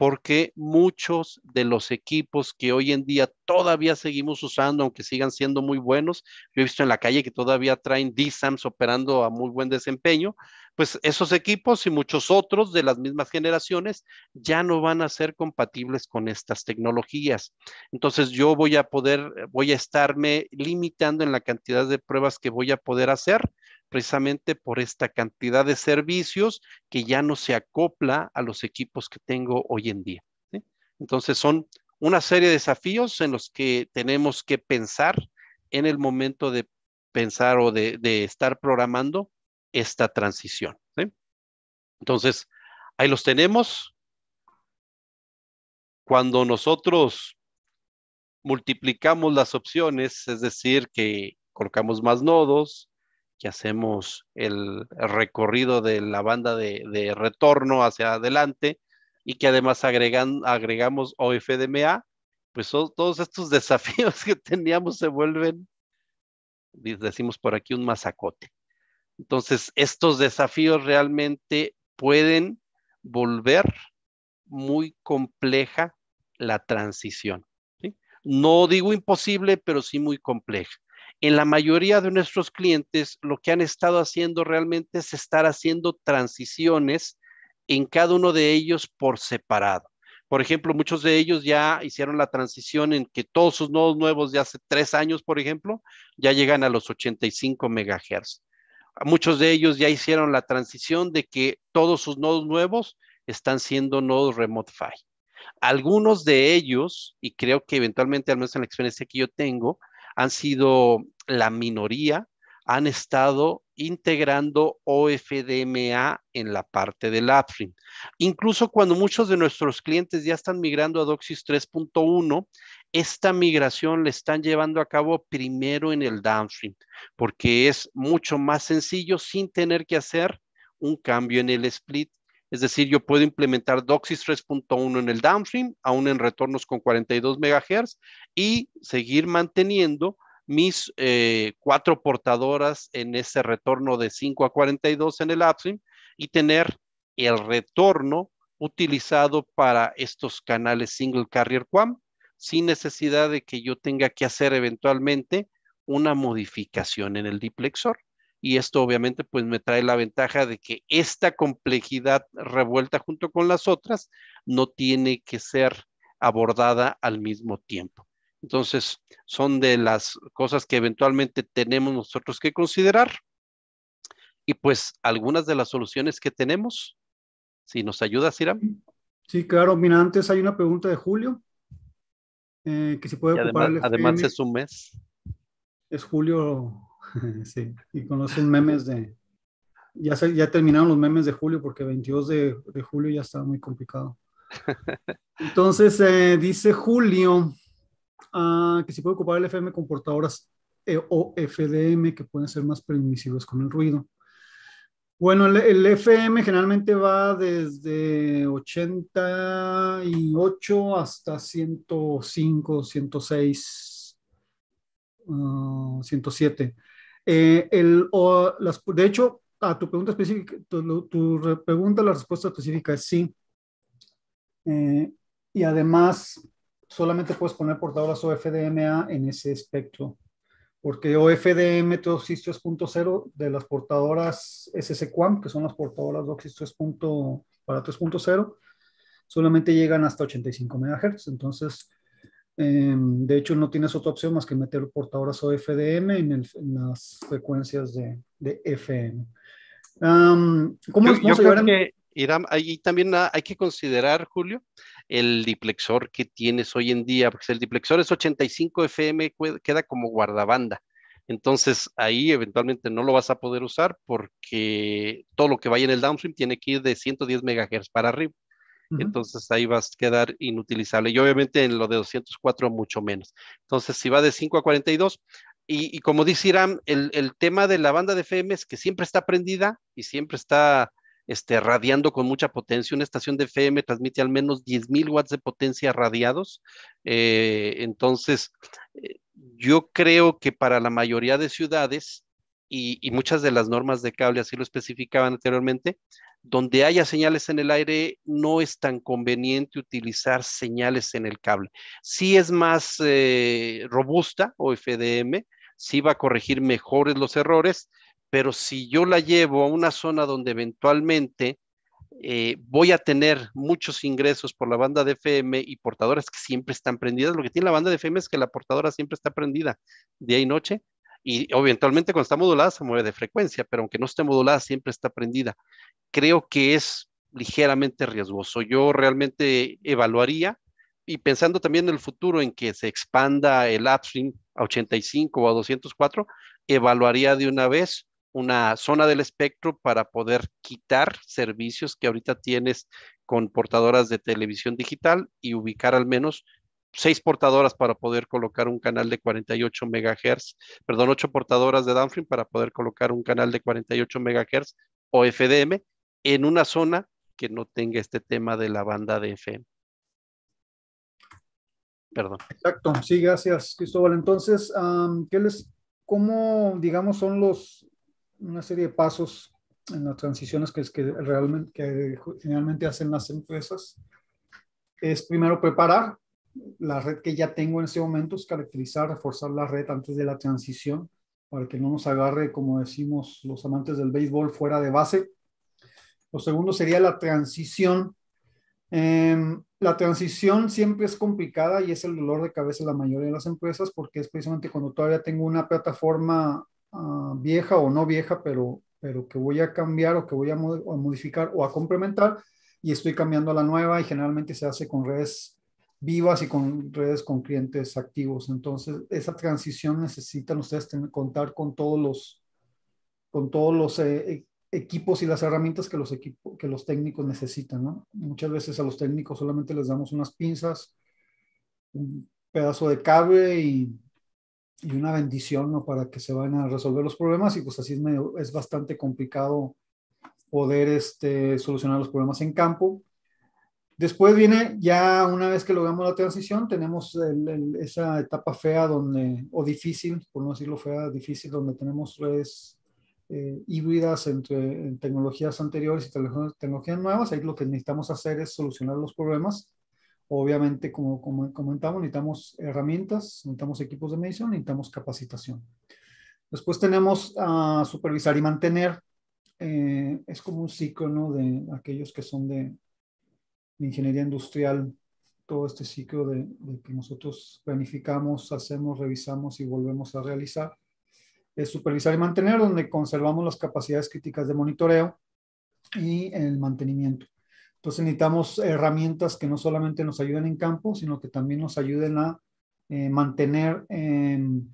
porque muchos de los equipos que hoy en día todavía seguimos usando, aunque sigan siendo muy buenos, yo he visto en la calle que todavía traen DSAMs operando a muy buen desempeño, pues esos equipos y muchos otros de las mismas generaciones ya no van a ser compatibles con estas tecnologías. Entonces yo voy a poder, eh, voy a estarme limitando en la cantidad de pruebas que voy a poder hacer precisamente por esta cantidad de servicios que ya no se acopla a los equipos que tengo hoy en día. Entonces son una serie de desafíos en los que tenemos que pensar en el momento de pensar o de, estar programando esta transición. Entonces, ahí los tenemos. Cuando nosotros multiplicamos las opciones, es decir, que colocamos más nodos, que hacemos el recorrido de la banda de, retorno hacia adelante y que además agregamos OFDMA, pues todos estos (laughs) desafíos que teníamos se vuelven, decimos por aquí, un masacote. Entonces, estos desafíos realmente pueden volver muy compleja la transición. No digo imposible, pero sí muy compleja en la mayoría de nuestros clientes lo que han estado haciendo realmente es estar haciendo transiciones en cada uno de ellos por separado. Por ejemplo, muchos de ellos ya hicieron la transición en que todos sus nodos nuevos de hace tres años, por ejemplo, ya llegan a los 85 MHz... Muchos de ellos ya hicieron la transición de que todos sus nodos nuevos están siendo nodos Remote Algunos de ellos, y creo que eventualmente, al menos en la experiencia que yo tengo, han sido la minoría, han estado integrando OFDMA en la parte del upstream. Incluso cuando muchos de nuestros clientes ya están migrando a Doxys 3.1, esta migración la están llevando a cabo primero en el downstream, porque es mucho más sencillo sin tener que hacer un cambio en el split es decir, yo puedo implementar DOCSIS 3.1 en el downstream, aún en retornos con 42 MHz, y seguir manteniendo mis eh, cuatro portadoras en ese retorno de 5 a 42 en el upstream y tener el retorno utilizado para estos canales single carrier QAM sin necesidad de que yo tenga que hacer eventualmente una modificación en el diplexor y esto obviamente pues me trae la ventaja de que esta complejidad revuelta junto con las otras no tiene que ser abordada al mismo tiempo. Entonces, son de las cosas que eventualmente tenemos nosotros que considerar. Y pues algunas de las soluciones que tenemos, si nos ayudas, Iram. Sí, claro. Mira, antes hay una pregunta de Julio, eh, que se puede ocupar. además es un mes. Es Julio (laughs) sí, y conocen memes de... Ya, ya terminaron los memes de julio porque 22 de, julio ya estaba muy complicado. (laughs) Entonces, eh, dice Julio ah, que si puede ocupar el FM con portadoras eh, o FDM que pueden ser más permisivos con el ruido. Bueno, el, FM generalmente va desde 88 hasta 105, 106, 107. Eh, el, o las, de hecho, a tu pregunta específica, tu, pregunta, la respuesta específica es sí. Eh, y además, solamente puedes poner portadoras OFDMA en ese espectro, porque OFDM 3.0 de las portadoras SSQAM, que son las portadoras 2.0, para 3.0, solamente llegan hasta 85 MHz. Entonces, Em, de hecho, no tienes otra opción más que meter el o FDM en, las frecuencias de, FM. Um, ¿Cómo yo, que, ahí también hay que considerar, Julio, el diplexor que tienes hoy en día, porque el diplexor es 85 FM, queda como guardabanda. Entonces ahí eventualmente no lo vas a poder usar porque todo lo que vaya en el downstream tiene que ir de 110 MHz para arriba entonces ahí vas a quedar inutilizable. Y obviamente en lo de 204 mucho menos. Entonces, si va de 5 a 42, y, como dice Irán, el, tema de la banda de FM es que siempre está prendida y siempre está este, radiando con mucha potencia. Una estación de FM transmite al menos 10.000 watts de potencia radiados. Eh, entonces, eh, yo creo que para la mayoría de ciudades, y, muchas de las normas de cable así lo especificaban anteriormente, donde haya señales en el aire, no es tan conveniente utilizar señales en el cable. Si sí es más eh, robusta o FDM, sí va a corregir mejores los errores, pero si yo la llevo a una zona donde eventualmente eh, voy a tener muchos ingresos por la banda de FM y portadoras que siempre están prendidas. Lo que tiene la banda de FM es que la portadora siempre está prendida día y noche y eventualmente cuando está modulada se mueve de frecuencia, pero aunque no esté modulada siempre está prendida. Creo que es ligeramente riesgoso. Yo realmente evaluaría y pensando también en el futuro en que se expanda el upstream a 85 o a 204, evaluaría de una vez una zona del espectro para poder quitar servicios que ahorita tienes con portadoras de televisión digital y ubicar al menos seis portadoras para poder colocar un canal de 48 megahertz, perdón, ocho portadoras de downstream para poder colocar un canal de 48 megahertz o FDM en una zona que no tenga este tema de la banda de FM. Perdón. Exacto, sí, gracias Cristóbal. Entonces, ¿qué les, ¿cómo, digamos, son los, una serie de pasos en las transiciones que, que, realmente, que generalmente hacen las empresas? Es primero preparar la red que ya tengo en ese momento es caracterizar, reforzar la red antes de la transición para que no nos agarre, como decimos los amantes del béisbol, fuera de base. Lo segundo sería la transición. Em, la transición siempre es complicada y es el dolor de cabeza de la mayoría de las empresas porque es precisamente cuando todavía tengo una plataforma ah, vieja o no vieja, pero, pero que voy a cambiar o que voy a, a modificar o a complementar y estoy cambiando a la nueva y generalmente se hace con redes vivas y con redes con clientes activos. Entonces, esa transición necesitan ustedes contar con todos los, con todos los eh, e, equipos y las herramientas que los, equipos que los técnicos necesitan. Muchas veces a los técnicos solamente les damos unas pinzas, un pedazo de cable y, y una bendición ¿no? para que se vayan a resolver los problemas y pues así es, medio, es bastante complicado poder este, solucionar los problemas en campo Después viene, ya una vez que logramos la transición, tenemos esa etapa fea donde, o difícil, por no decirlo fea, difícil, donde tenemos redes eh, híbridas entre tecnologías anteriores y tecnologías, nuevas. Ahí lo que necesitamos hacer es solucionar los problemas. Obviamente, como, como comentamos, necesitamos herramientas, necesitamos equipos de medición, necesitamos capacitación. Después tenemos a supervisar y mantener. Eh, es como un ciclo ¿no? de aquellos que son de, ingeniería industrial, todo este ciclo de, que nosotros planificamos, hacemos, revisamos y volvemos a realizar. Es supervisar y mantener, donde conservamos las capacidades críticas de monitoreo y el mantenimiento. Entonces necesitamos herramientas que no solamente nos ayuden en campo, sino que también nos ayuden a eh, mantener em,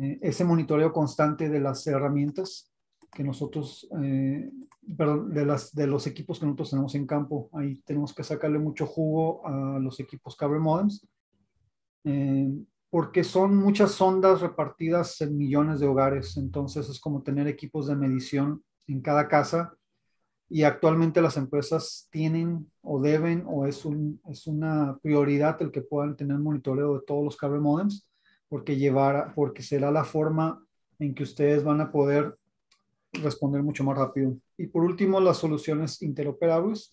eh, ese monitoreo constante de las herramientas que nosotros, eh, perdón, de, las, de los equipos que nosotros tenemos en campo. Ahí tenemos que sacarle mucho jugo a los equipos Cable Modems, eh, porque son muchas ondas repartidas en millones de hogares. Entonces es como tener equipos de medición en cada casa. Y actualmente las empresas tienen o deben o es, es una prioridad el que puedan tener monitoreo de todos los cable modems porque, llevar, porque será la forma en que ustedes van a poder responder mucho más rápido. Y por último, las soluciones interoperables.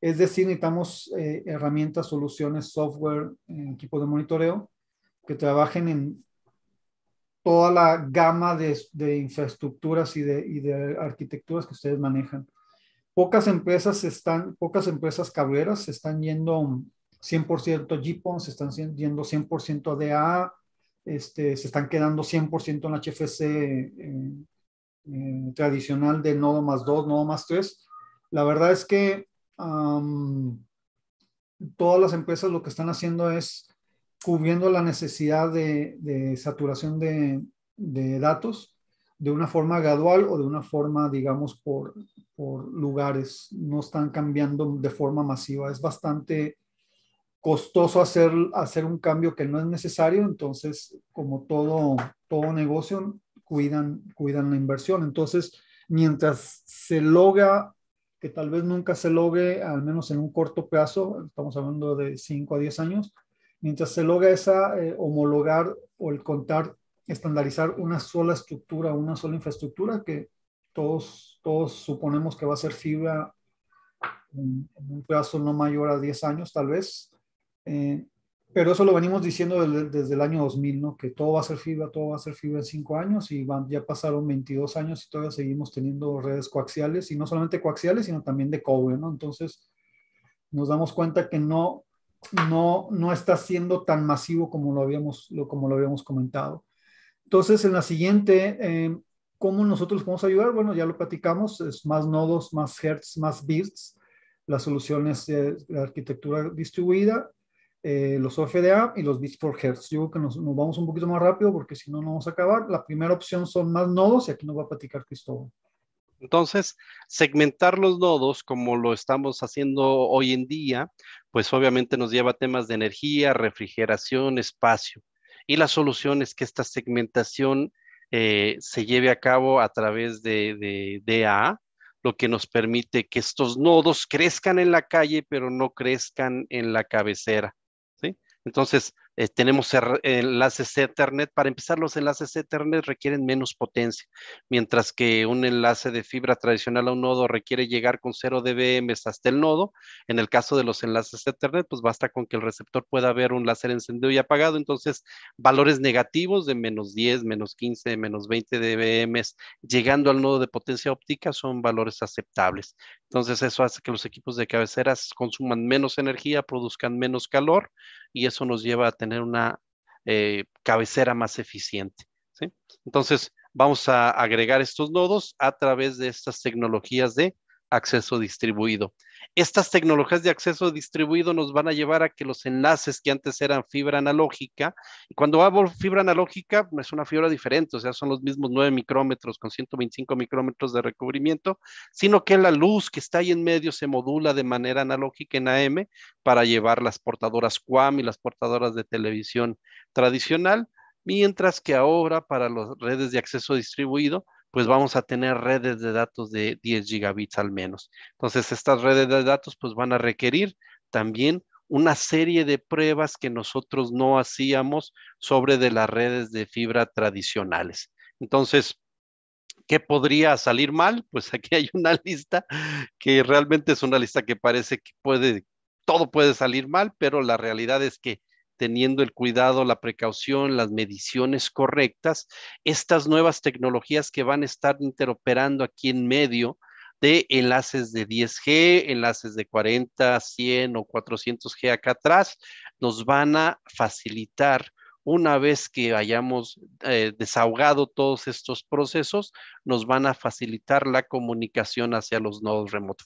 Es decir, necesitamos eh, herramientas, soluciones, software, eh, equipo de monitoreo que trabajen en toda la gama de, de infraestructuras y de, y de, arquitecturas que ustedes manejan. Pocas empresas están, pocas empresas cabreras se están yendo 100% JPON, se están yendo 100% DA, este, se están quedando 100% en HFC en eh, Mm, tradicional de nodo más dos, nodo más tres, La verdad es que todas las empresas lo que están haciendo es cubriendo la necesidad de, saturación de, datos de una forma gradual o de una forma, digamos, por, por lugares. No están cambiando de forma masiva. Es bastante costoso hacer, hacer un cambio que no es necesario. Entonces, como todo, todo negocio, cuidan, cuidan la inversión. Entonces, mientras se logra, que tal vez nunca se logre, al menos en un corto plazo, estamos hablando de 5 a 10 años, mientras se logra esa eh, homologar o el contar, estandarizar una sola estructura, una sola infraestructura que todos, todos suponemos que va a ser fibra en, un plazo no mayor a 10 años, tal vez. Eh, pero eso lo venimos diciendo desde, el año 2000, ¿no? Que todo va a ser fibra, todo va a ser fibra en cinco años y van, ya pasaron 22 años y todavía seguimos teniendo redes coaxiales y no solamente coaxiales, sino también de cobre, ¿no? Entonces nos damos cuenta que no, no, no está siendo tan masivo como lo habíamos, lo, como lo habíamos comentado. Entonces, en la siguiente, eh, ¿cómo nosotros podemos ayudar? Bueno, ya lo platicamos, es más nodos, más hertz, más bits. La solución es eh, la arquitectura distribuida eh, los OFDA y los bits por hertz. creo que nos, vamos un poquito más rápido porque si no, no vamos a acabar. La primera opción son más nodos y aquí nos va a platicar Cristóbal. Entonces, segmentar los nodos como lo estamos haciendo hoy en día, pues obviamente nos lleva a temas de energía, refrigeración, espacio. Y la solución es que esta segmentación eh, se lleve a cabo a través de, DA, lo que nos permite que estos nodos crezcan en la calle, pero no crezcan en la cabecera. Entonces, eh, tenemos enlaces Ethernet. Para empezar, los enlaces Ethernet requieren menos potencia, mientras que un enlace de fibra tradicional a un nodo requiere llegar con 0 dBm hasta el nodo. En el caso de los enlaces Ethernet, pues basta con que el receptor pueda ver un láser encendido y apagado. Entonces, valores negativos de menos 10, menos 15, menos 20 dBm llegando al nodo de potencia óptica son valores aceptables. Entonces, eso hace que los equipos de cabeceras consuman menos energía, produzcan menos calor y eso nos lleva a tener tener una eh, cabecera más eficiente. Entonces, vamos a agregar estos nodos a través de estas tecnologías de acceso distribuido. Estas tecnologías de acceso distribuido nos van a llevar a que los enlaces que antes eran fibra analógica, cuando hablo fibra analógica es una fibra diferente, o sea, son los mismos 9 micrómetros con 125 micrómetros de recubrimiento, sino que la luz que está ahí en medio se modula de manera analógica en AM para llevar las portadoras QAM y las portadoras de televisión tradicional, mientras que ahora para las redes de acceso distribuido, pues vamos a tener redes de datos de 10 gigabits al menos. Entonces, estas redes de datos pues van a requerir también una serie de pruebas que nosotros no hacíamos sobre de las redes de fibra tradicionales. Entonces, ¿qué podría salir mal? Pues aquí hay una (laughs) lista que realmente es una lista que parece que puede, todo puede salir mal, pero la realidad es que teniendo el cuidado, la precaución, las mediciones correctas, estas nuevas tecnologías que van a estar interoperando aquí en medio de enlaces de 10G, enlaces de 40, 100 o 400G acá atrás, nos van a facilitar una vez que hayamos eh, desahogado todos estos procesos, nos van a facilitar la comunicación hacia los nodos Remote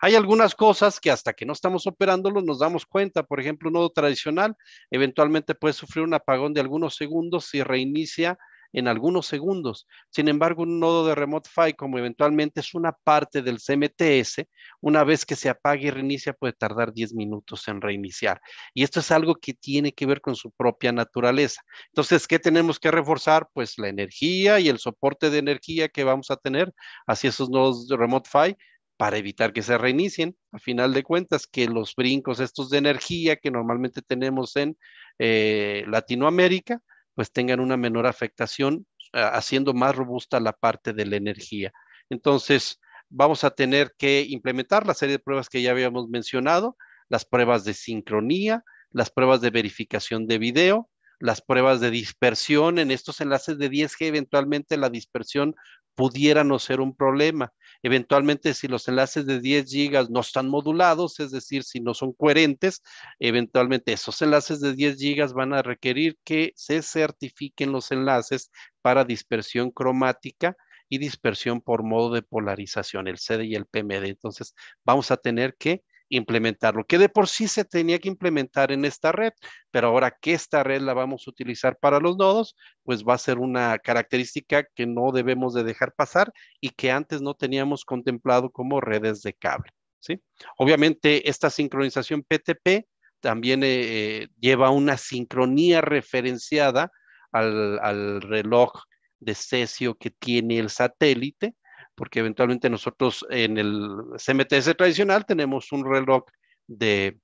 Hay algunas cosas que hasta que no estamos operándolos nos damos cuenta. Por ejemplo, un nodo tradicional eventualmente puede sufrir un apagón de algunos segundos si reinicia en algunos segundos. Sin embargo, un nodo de Remote PHY como eventualmente es una parte del CMTS, una vez que se apague y reinicia, puede tardar 10 minutos en reiniciar. Y esto es algo que tiene que ver con su propia naturaleza. Entonces, ¿qué tenemos que reforzar? Pues la energía y el soporte de energía que vamos a tener hacia esos nodos de Remote PHY para evitar que se reinicien, a final de cuentas, que los brincos estos de energía que normalmente tenemos en eh, Latinoamérica, pues tengan una menor afectación, eh, haciendo más robusta la parte de la energía. Entonces, vamos a tener que implementar la serie de pruebas que ya habíamos mencionado, las pruebas de sincronía, las pruebas de verificación de video, las pruebas de dispersión en estos enlaces de 10G, eventualmente la dispersión pudiera no ser un problema. Eventualmente, si los enlaces de 10 gigas no están modulados, es decir, si no son coherentes, eventualmente esos enlaces de 10 gigas van a requerir que se certifiquen los enlaces para dispersión cromática y dispersión por modo de polarización, el CD y el PMD. Entonces, vamos a tener que implementarlo, que de por sí se tenía que implementar en esta red, pero ahora que esta red la vamos a utilizar para los nodos, pues va a ser una característica que no debemos de dejar pasar y que antes no teníamos contemplado como redes de cable. ¿sí? Obviamente esta sincronización PTP también eh, eh, lleva una sincronía referenciada al, al reloj de cesio que tiene el satélite porque eventualmente nosotros en el CMTS tradicional tenemos un reloj de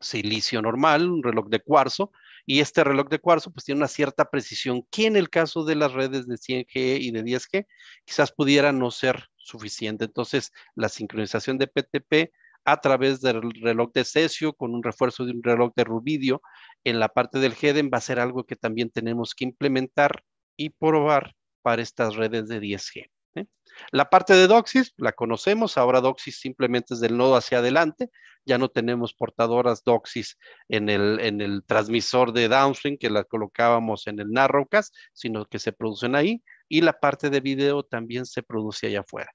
silicio normal, un reloj de cuarzo, y este reloj de cuarzo pues tiene una cierta precisión que en el caso de las redes de 100G y de 10G quizás pudiera no ser suficiente. Entonces, la sincronización de PTP a través del reloj de cesio con un refuerzo de un reloj de rubidio en la parte del GEDEN va a ser algo que también tenemos que implementar y probar para estas redes de 10G. ¿eh? La parte de doxis la conocemos, ahora doxis simplemente es del nodo hacia adelante, ya no tenemos portadoras doxis en el, transmisor de downstream que las colocábamos en el narrowcast, sino que se producen ahí y la parte de video también se produce allá afuera.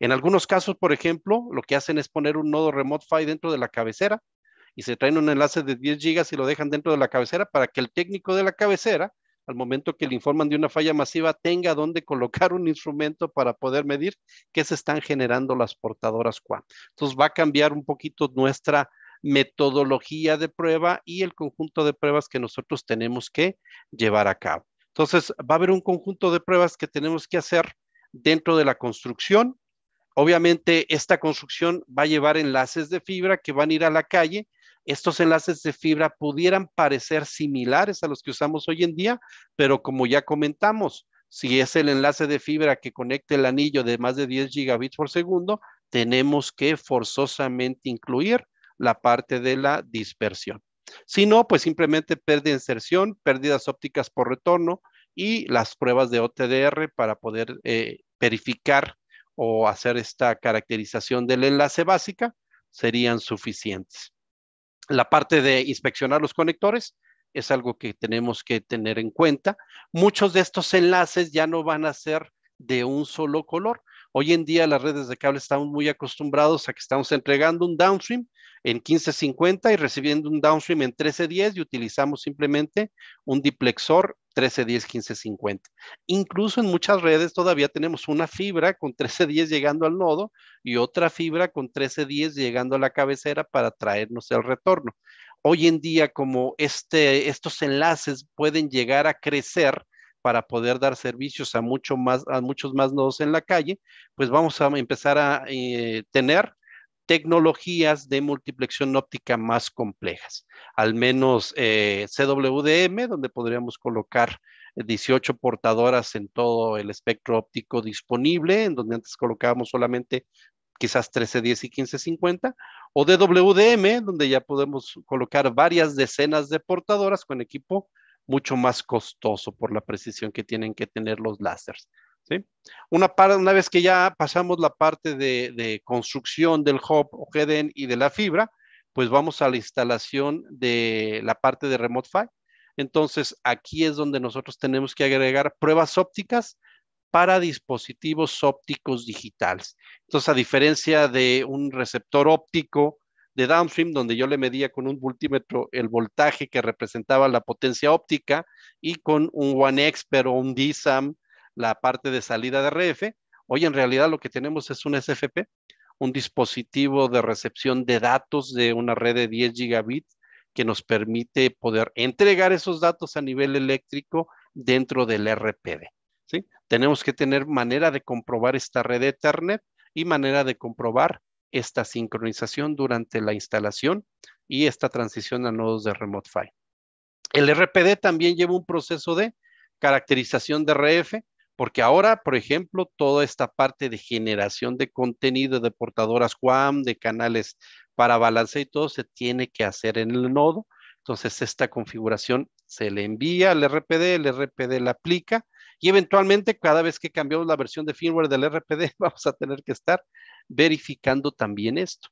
En algunos casos, por ejemplo, lo que hacen es poner un nodo remote file dentro de la cabecera y se traen un enlace de 10 gigas y lo dejan dentro de la cabecera para que el técnico de la cabecera al momento que le informan de una falla masiva, tenga dónde colocar un instrumento para poder medir qué se están generando las portadoras QAM. Entonces va a cambiar un poquito nuestra metodología de prueba y el conjunto de pruebas que nosotros tenemos que llevar a cabo. Entonces, va a haber un conjunto de pruebas que tenemos que hacer dentro de la construcción. Obviamente, esta construcción va a llevar enlaces de fibra que van a ir a la calle estos enlaces de fibra pudieran parecer similares a los que usamos hoy en día, pero como ya comentamos, si es el enlace de fibra que conecta el anillo de más de 10 gigabits por segundo, tenemos que forzosamente incluir la parte de la dispersión. Si no, pues simplemente pérdida de inserción, pérdidas ópticas por retorno y las pruebas de OTDR para poder eh, verificar o hacer esta caracterización del enlace básica serían suficientes. La parte de inspeccionar los conectores es algo que tenemos que tener en cuenta. Muchos de estos enlaces ya no van a ser de un solo color. Hoy en día las redes de cable estamos muy acostumbrados a que estamos entregando un downstream en 1550 y recibiendo un downstream en 1310 y utilizamos simplemente un diplexor 1310 1550. Incluso en muchas redes todavía tenemos una fibra con 1310 llegando al nodo y otra fibra con 1310 llegando a la cabecera para traernos el retorno. Hoy en día como este, estos enlaces pueden llegar a crecer para poder dar servicios a, mucho más, a muchos más nodos en la calle, pues vamos a empezar a eh, tener tecnologías de multiplexión óptica más complejas, al menos eh, CWDM, donde podríamos colocar 18 portadoras en todo el espectro óptico disponible, en donde antes colocábamos solamente quizás 13, 10 y 15, 50, o DWDM, donde ya podemos colocar varias decenas de portadoras con equipo mucho más costoso por la precisión que tienen que tener los láseres. Una, una vez que ya pasamos la parte de, construcción del hub o y de la fibra, pues vamos a la instalación de la parte de Remote File. Entonces, aquí es donde nosotros tenemos que agregar pruebas ópticas para dispositivos ópticos digitales. Entonces, a diferencia de un receptor óptico de downstream, donde yo le medía con un multímetro el voltaje que representaba la potencia óptica y con un OneXpert o un DSAM la parte de salida de RF. Hoy en realidad lo que tenemos es un SFP, un dispositivo de recepción de datos de una red de 10 gigabits que nos permite poder entregar esos datos a nivel eléctrico dentro del RPD. ¿sí? Tenemos que tener manera de comprobar esta red Ethernet y manera de comprobar esta sincronización durante la instalación y esta transición a nodos de Remote File. El RPD también lleva un proceso de caracterización de RF, porque ahora, por ejemplo, toda esta parte de generación de contenido de portadoras QAM, de canales para balance y todo, se tiene que hacer en el nodo. Entonces, esta configuración se le envía al RPD, el RPD la aplica y eventualmente cada vez que cambiamos la versión de firmware del RPD, (laughs) vamos a tener que estar verificando también esto.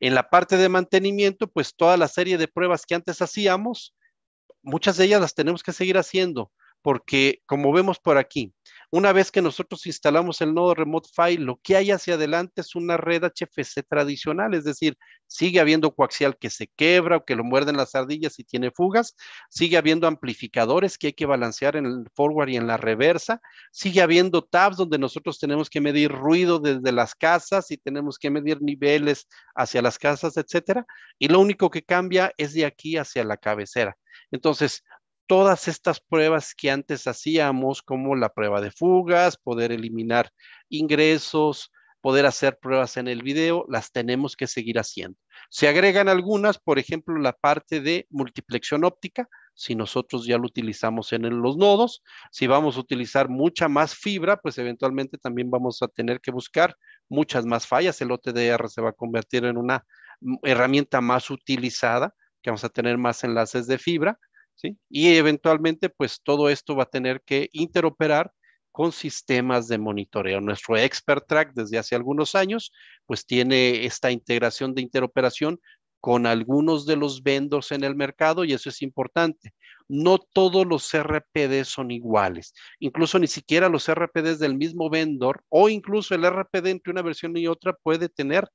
En la parte de mantenimiento, pues toda la serie de pruebas que antes hacíamos, muchas de ellas las tenemos que seguir haciendo, porque como vemos por aquí, una vez que nosotros instalamos el nodo Remote File, lo que hay hacia adelante es una red HFC tradicional, es decir, sigue habiendo coaxial que se quebra o que lo muerden las ardillas y tiene fugas, sigue habiendo amplificadores que hay que balancear en el forward y en la reversa, sigue habiendo tabs donde nosotros tenemos que medir ruido desde las casas y tenemos que medir niveles hacia las casas, etcétera, y lo único que cambia es de aquí hacia la cabecera. Entonces, todas estas pruebas que antes hacíamos, como la prueba de fugas, poder eliminar ingresos, poder hacer pruebas en el video, las tenemos que seguir haciendo. Se agregan algunas, por ejemplo, la parte de multiplexión óptica, si nosotros ya lo utilizamos en los nodos, si vamos a utilizar mucha más fibra, pues eventualmente también vamos a tener que buscar muchas más fallas. El OTDR se va a convertir en una mm, herramienta más utilizada, que vamos a tener más enlaces de fibra y eventualmente, pues todo esto va a tener que interoperar con sistemas de monitoreo. Nuestro Expert Track desde hace algunos años, pues tiene esta integración de interoperación con algunos de los vendors en el mercado y eso es importante. No todos los RPD son iguales, incluso ni siquiera los RPDs del mismo vendor o incluso el RPD entre una versión y otra puede tener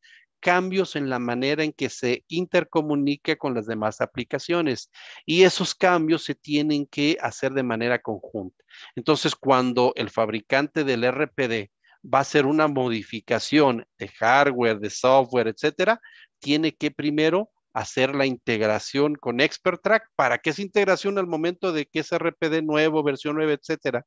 cambios en la manera en que se intercomunica con las demás aplicaciones y esos cambios se tienen que hacer de manera conjunta. Entonces, cuando el fabricante del RPD va a hacer una modificación de hardware, de software, etcétera, tiene que primero hacer la integración con Expert Track para que esa integración al momento de que ese RPD nuevo, versión 9, etcétera,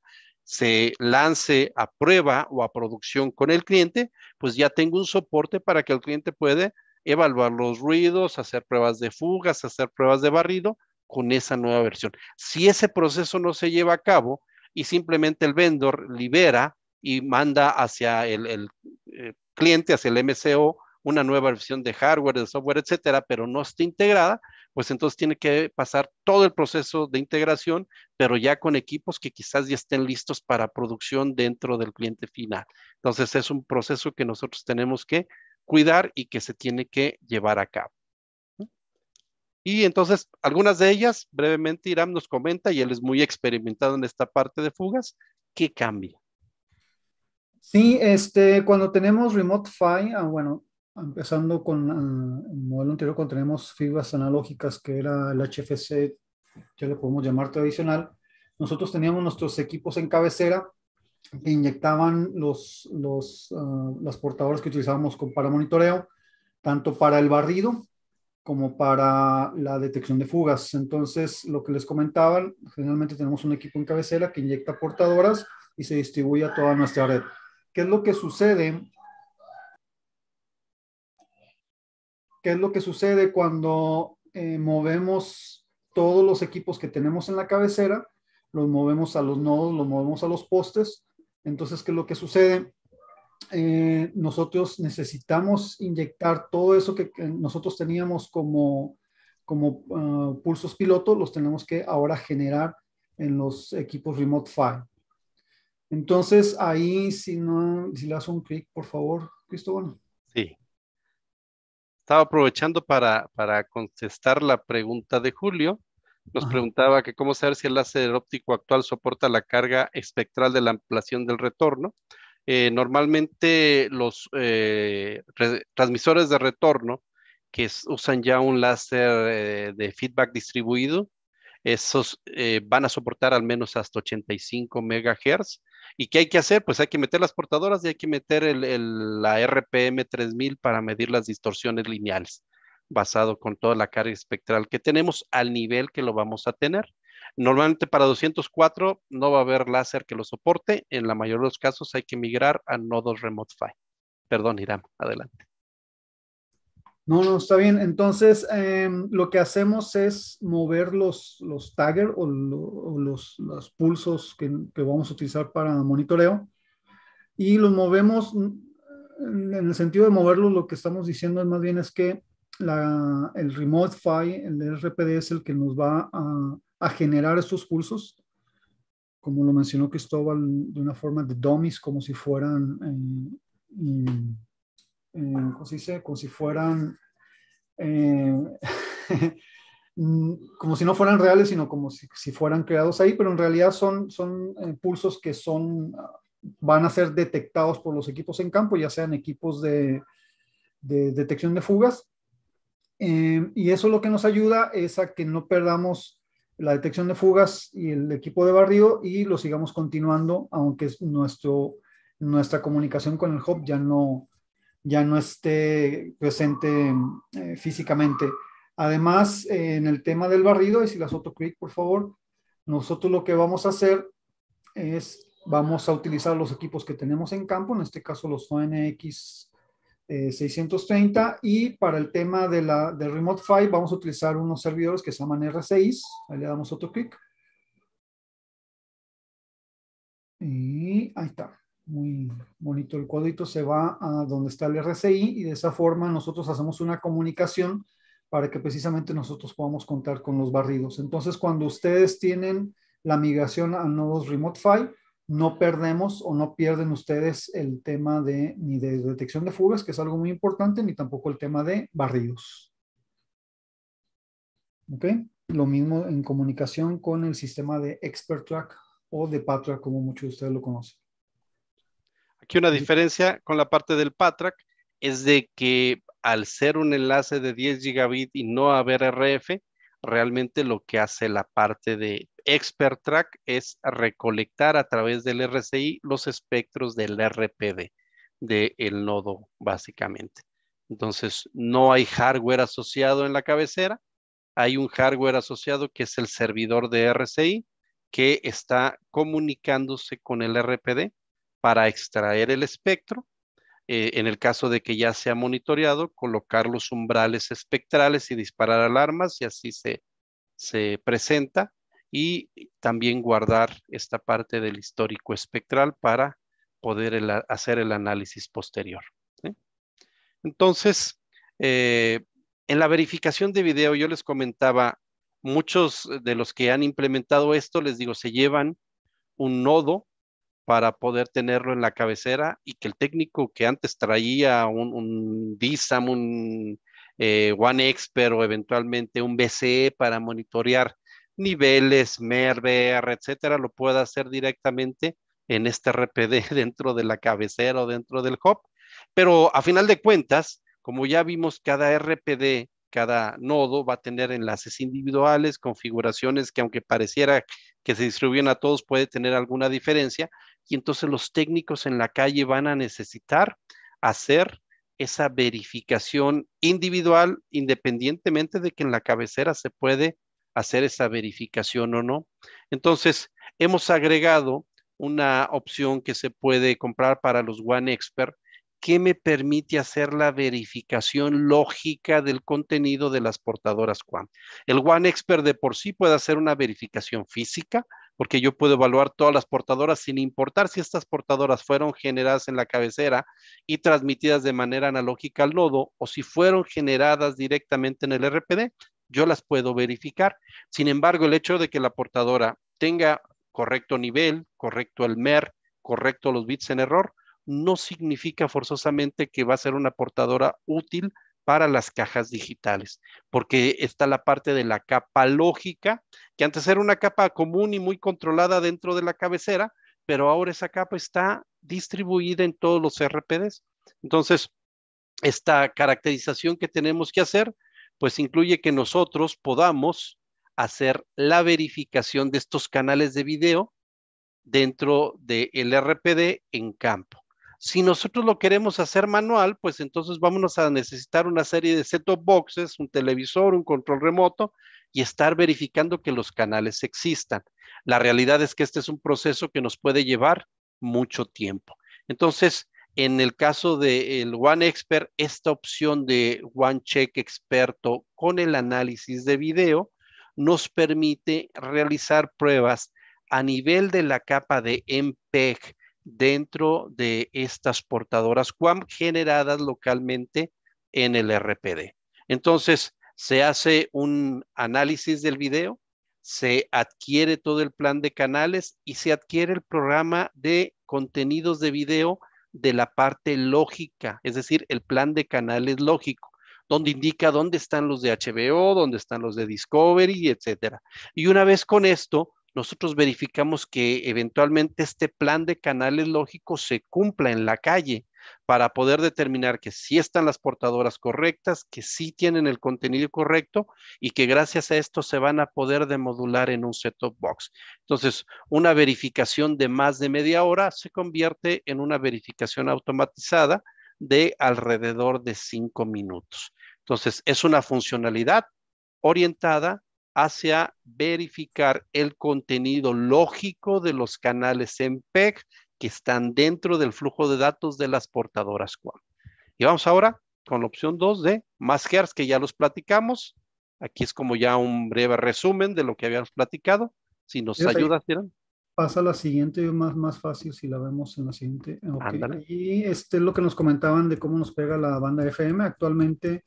se lance a prueba o a producción con el cliente, pues ya tengo un soporte para que el cliente puede evaluar los ruidos, hacer pruebas de fugas, hacer pruebas de barrido con esa nueva versión. Si ese proceso no se lleva a cabo y simplemente el vendor libera y manda hacia el, eh, cliente, hacia el MCO, una nueva versión de hardware, de software, etcétera, pero no está integrada, pues entonces tiene que pasar todo el proceso de integración, pero ya con equipos que quizás ya estén listos para producción dentro del cliente final. Entonces es un proceso que nosotros tenemos que cuidar y que se tiene que llevar a cabo. Y entonces, algunas de ellas, brevemente, Iram nos comenta, y él es muy experimentado en esta parte de fugas, ¿qué cambia? Sí, este, cuando tenemos Remote FI, ah, bueno, Empezando con ah, el modelo anterior, cuando tenemos fibras analógicas, que era el HFC, ya le podemos llamar tradicional, nosotros teníamos nuestros equipos en cabecera que inyectaban los, los, ah, las portadoras que utilizábamos para monitoreo, tanto para el barrido como para la detección de fugas. Entonces, lo que les comentaban, generalmente tenemos un equipo en cabecera que inyecta portadoras y se distribuye a toda nuestra red. ¿Qué es lo que sucede qué es lo que sucede cuando eh, movemos todos los equipos que tenemos en la cabecera, los movemos a los nodos, los movemos a los postes. Entonces, ¿qué es lo que sucede? Eh, nosotros necesitamos inyectar todo eso que, nosotros teníamos como, como ah, pulsos piloto, los tenemos que ahora generar en los equipos Remote File. Entonces, ahí, si, no, si le haces un clic, por favor, Cristóbal. Sí estaba aprovechando para, contestar la pregunta de Julio. Nos preguntaba que cómo saber si el láser óptico actual soporta la carga espectral de la ampliación del retorno. Eh, normalmente los eh, transmisores de retorno que usan ya un láser eh, de feedback distribuido, esos van a soportar al menos hasta 85 megahertz ¿Y qué hay que hacer? Pues hay que meter las portadoras y hay que meter la RPM 3000 para medir las distorsiones lineales, basado con toda la carga espectral que tenemos al nivel que lo vamos a tener. Normalmente para 204 no va a haber láser que lo soporte. En la mayoría de los casos hay que migrar a nodos Remote file. Perdón, Irán, adelante. No, no, está bien. Entonces, em, lo que hacemos es mover los, los tagger o, los, pulsos que, vamos a utilizar para monitoreo y los movemos mm, en, el sentido de moverlos. Lo que estamos diciendo es más bien es que el remote file, el RPD es el que nos va a, generar estos pulsos, como lo mencionó Cristóbal, de una forma de dummies, como si fueran... Eh, como se Como si fueran, eh, (laughs) mm, como si no fueran reales, sino como si, si, fueran creados ahí, pero en realidad son, son eh, pulsos que son, ah, van a ser detectados por los equipos en campo, ya sean equipos de, detección de fugas. Em, y eso lo que nos ayuda es a que no perdamos la detección de fugas y el equipo de barrido y lo sigamos continuando, aunque nuestro, nuestra comunicación con el hub ya no, ya no esté presente eh, físicamente. Además, eh, en el tema del barrido, y si las autoclick, por favor, nosotros lo que vamos a hacer es, vamos a utilizar los equipos que tenemos en campo, en este caso los ONX 630, eh, y para el tema de la, del Remote File vamos a utilizar unos servidores que se llaman R6, ahí le damos autoclick, Y ahí está muy bonito el cuadrito, se va a donde está el RCI y de esa forma nosotros hacemos una comunicación para que precisamente nosotros podamos contar con los barridos. Entonces, cuando ustedes tienen la migración a nuevos Remote File, no perdemos o no pierden ustedes el tema de ni de detección de fugas, que es algo muy importante, ni tampoco el tema de barridos. ¿Ok? Lo mismo en comunicación con el sistema de Expert Track o de Patria, como muchos de ustedes lo conocen. Aquí una diferencia con la parte del Patrack es de que al ser un enlace de 10 gigabit y no haber RF, realmente lo que hace la parte de ExpertTrack es recolectar a través del RCI los espectros del RPD del el nodo, básicamente. Entonces, no hay hardware asociado en la cabecera, hay un hardware asociado que es el servidor de RCI que está comunicándose con el RPD para extraer el espectro. Eh, en el caso de que ya sea monitoreado, colocar los umbrales espectrales y disparar alarmas y así se, presenta. Y también guardar esta parte del histórico espectral para poder hacer el análisis posterior. Entonces, eh, en la verificación de video, yo les comentaba, muchos de los que han implementado esto, les digo, se llevan un nodo para poder tenerlo en la cabecera y que el técnico que antes traía un, un un eh, One o eventualmente un BCE para monitorear niveles, br, etcétera, lo pueda hacer directamente en este RPD (laughs) dentro de la cabecera o dentro del hop. Pero a final de cuentas, como ya vimos, cada RPD, cada nodo va a tener enlaces individuales, configuraciones que aunque pareciera que se distribuyen a todos, puede tener alguna diferencia, y entonces los técnicos en la calle van a necesitar hacer esa verificación individual, independientemente de que en la cabecera se puede hacer esa verificación o no. Entonces, hemos agregado una opción que se puede comprar para los One Expert que me permite hacer la verificación lógica del contenido de las portadoras QAM. El One Expert de por sí puede hacer una verificación física, porque yo puedo evaluar todas las portadoras sin importar si estas portadoras fueron generadas en la cabecera y transmitidas de manera analógica al nodo o si fueron generadas directamente en el RPD, yo las puedo verificar. Sin embargo, el hecho de que la portadora tenga correcto nivel, correcto el MER, correcto los bits en error, no significa forzosamente que va a ser una portadora útil para las cajas digitales, porque está la parte de la capa lógica que antes era una capa común y muy controlada dentro de la cabecera, pero ahora esa capa está distribuida en todos los RPDs. Entonces, esta caracterización que tenemos que hacer, pues incluye que nosotros podamos hacer la verificación de estos canales de video dentro del RPD en campo. Si nosotros lo queremos hacer manual, pues entonces vamos a necesitar una serie de set-top boxes, un televisor, un control remoto, y estar verificando que los canales existan. La realidad es que este es un proceso que nos puede llevar mucho tiempo. Entonces, en el caso del One Expert, esta opción de One Check Experto con el análisis de video nos permite realizar pruebas a nivel de la capa de MPEG dentro de estas portadoras QAM generadas localmente en el RPD. Entonces, se hace un análisis del video, se adquiere todo el plan de canales y se adquiere el programa de contenidos de video de la parte lógica, es decir, el plan de canales lógico, donde indica dónde están los de HBO, dónde están los de Discovery, etcétera. Y una vez con esto, nosotros verificamos que eventualmente este plan de canales lógicos se cumpla en la calle para poder determinar que sí están las portadoras correctas, que sí tienen el contenido correcto y que gracias a esto se van a poder demodular en un set box. Entonces, una verificación de más de media hora se convierte en una verificación automatizada de alrededor de cinco minutos. Entonces, es una funcionalidad orientada hacia verificar el contenido lógico de los canales en PEG que están dentro del flujo de datos de las portadoras QAM. Y vamos ahora con la opción 2 de más hertz, que ya los platicamos. Aquí es como ya un breve resumen de lo que habíamos platicado. Si nos ayuda. ayudas, Pasa la siguiente, más, más fácil si la vemos en la siguiente. Y este es lo que nos comentaban de cómo nos pega la banda FM. Actualmente,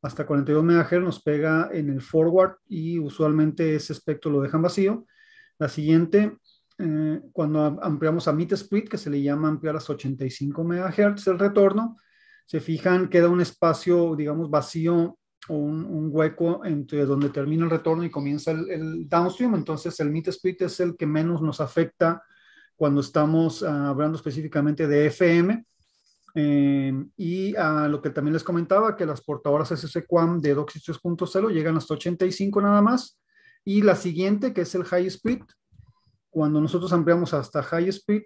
hasta 42 MHz nos pega en el forward y usualmente ese espectro lo dejan vacío. La siguiente Mm, cuando ampliamos a mid split, que se le llama ampliar hasta 85 MHz el retorno, se fijan, queda un espacio, digamos, vacío o un, hueco entre donde termina el retorno y comienza el, downstream. Entonces, el mid split es el que menos nos afecta cuando estamos ah, hablando específicamente de FM. Em, y a ah, lo que también les comentaba, que las portadoras SSQAM de DOCSIS 3.0 llegan hasta 85 nada más. Y la siguiente, que es el high split, cuando nosotros ampliamos hasta high speed,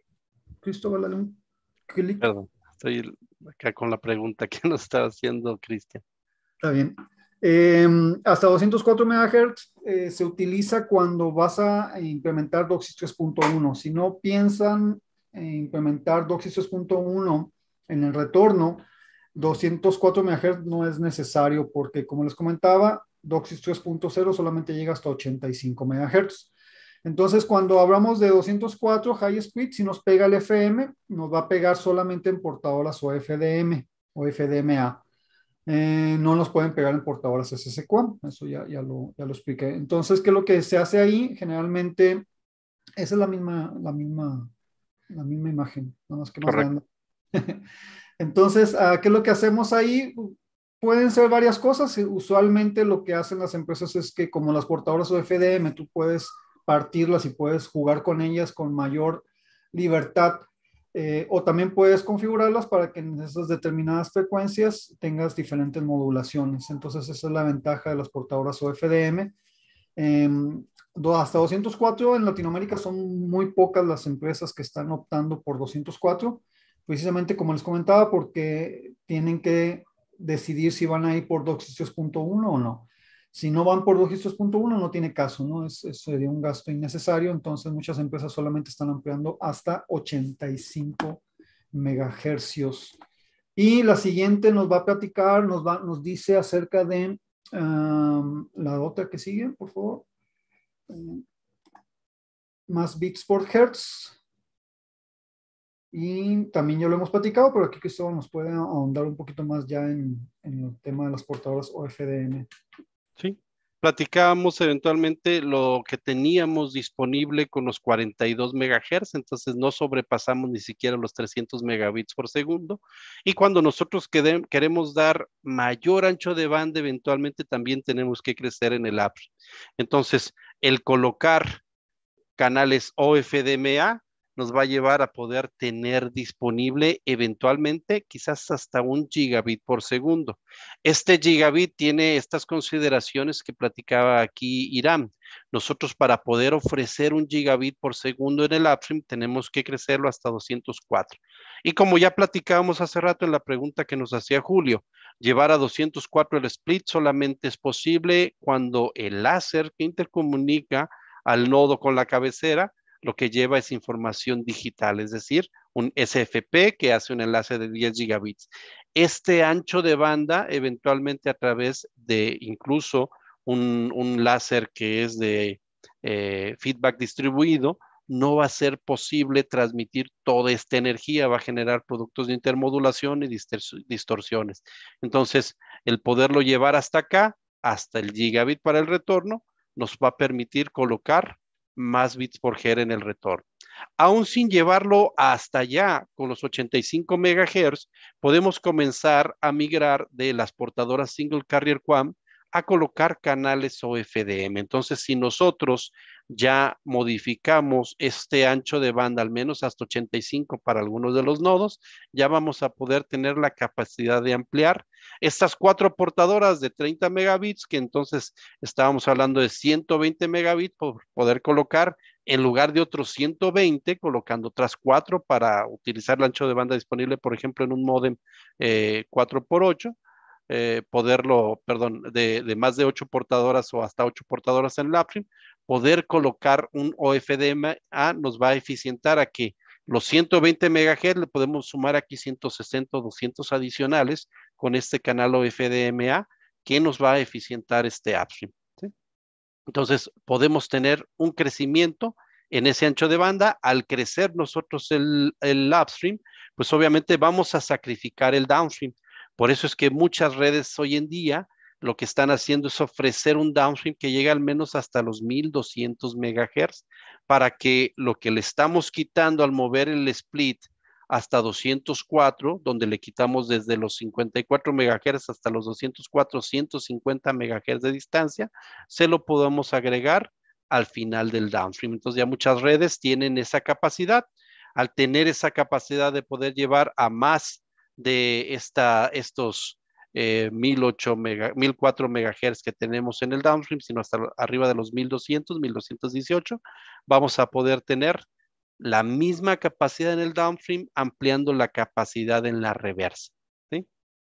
Cristóbal, un clic? Perdón, estoy acá con la pregunta que (laughs) nos está haciendo Cristian. Está bien. Em, hasta 204 MHz eh, se utiliza cuando vas a implementar DOCSIS 3.1. Si no piensan implementar DOCSIS 3.1 en el retorno, 204 MHz no es necesario porque, como les comentaba, DOCSIS 3.0 solamente llega hasta 85 MHz. Entonces, cuando hablamos de 204 high speed, si nos pega el FM, nos va a pegar solamente en portadoras o FDM o FDMA. Eh, no nos pueden pegar en portadoras SSQAM, eso ya, ya, lo, ya lo expliqué. Entonces, ¿qué es lo que se hace ahí? Generalmente, esa es la misma, la misma, la misma imagen, nada más que más grande. (laughs) Entonces, ah, ¿qué es lo que hacemos ahí? Pueden ser varias cosas. Usualmente lo que hacen las empresas es que como las portadoras o FDM, tú puedes partirlas y puedes jugar con ellas con mayor libertad. Eh, o también puedes configurarlas para que en esas determinadas frecuencias tengas diferentes modulaciones. Entonces, esa es la ventaja de las portadoras OFDM. Em, hasta 204 en Latinoamérica son muy pocas las empresas que están optando por 204, precisamente como les comentaba, porque tienen que decidir si van a ir por 26.1 o no si no van por registros punto uno, no tiene caso, ¿no? Es, sería un gasto innecesario, entonces muchas empresas solamente están ampliando hasta 85 megahercios. Y la siguiente nos va a platicar, nos, va, nos dice acerca de la otra que sigue, por favor. más bits por hertz. Y también ya lo hemos platicado, pero aquí Cristóbal nos puede ahondar un poquito más ya en, en el tema de las portadoras OFDM. Platicábamos eventualmente lo que teníamos disponible con los 42 megahertz, entonces no sobrepasamos ni siquiera los 300 megabits por segundo. Y cuando nosotros queremos dar mayor ancho de banda, eventualmente también tenemos que crecer en el app. Entonces, el colocar canales OFDMA nos va a llevar a poder tener disponible eventualmente quizás hasta un gigabit por segundo. Este gigabit tiene estas consideraciones que platicaba aquí Irán. Nosotros para poder ofrecer un gigabit por segundo en el upstream tenemos que crecerlo hasta 204. Y como ya platicábamos hace rato en la pregunta que nos hacía Julio, llevar a 204 el split solamente es posible cuando el láser que intercomunica al nodo con la cabecera lo que lleva es información digital, es decir, un SFP que hace un enlace de 10 gigabits. Este ancho de banda, eventualmente a través de incluso un, láser que es de eh, feedback distribuido, no va a ser posible transmitir toda esta energía, va a generar productos de intermodulación y distorsiones. Entonces, el poderlo llevar hasta acá, hasta el gigabit para el retorno, nos va a permitir colocar más bits por her en el retorno. Aún sin llevarlo hasta allá con los 85 megahertz, podemos comenzar a migrar de las portadoras Single Carrier QAM a colocar canales OFDM. Entonces, si nosotros ya modificamos este ancho de banda, al menos hasta 85 para algunos de los nodos, ya vamos a poder tener la capacidad de ampliar estas cuatro portadoras de 30 megabits, que entonces estábamos hablando de 120 megabits por poder colocar en lugar de otros 120, colocando otras cuatro para utilizar el ancho de banda disponible, por ejemplo, en un modem 4x8 eh, eh, poderlo, perdón, de, más de ocho portadoras o hasta ocho portadoras en el upstream, poder colocar un OFDMA ah, nos va a eficientar a que los 120 MHz le podemos sumar aquí 160 200 adicionales con este canal OFDMA que nos va a eficientar este upstream. Entonces, podemos tener un crecimiento en ese ancho de banda. Al crecer nosotros el upstream, pues obviamente vamos a sacrificar el downstream. Por eso es que muchas redes hoy en día lo que están haciendo es ofrecer un downstream que llegue al menos hasta los 1200 megahertz para que lo que le estamos quitando al mover el split hasta 204, donde le quitamos desde los 54 megahertz hasta los 204, 150 megahertz de distancia, se lo podamos agregar al final del downstream. Entonces ya muchas redes tienen esa capacidad. Al tener esa capacidad de poder llevar a más de esta, estos 1008 eh, mega, 1004 megahertz que tenemos en el downstream, sino hasta arriba de los 1200, 1218, vamos a poder tener la misma capacidad en el downstream, ampliando la capacidad en la reversa.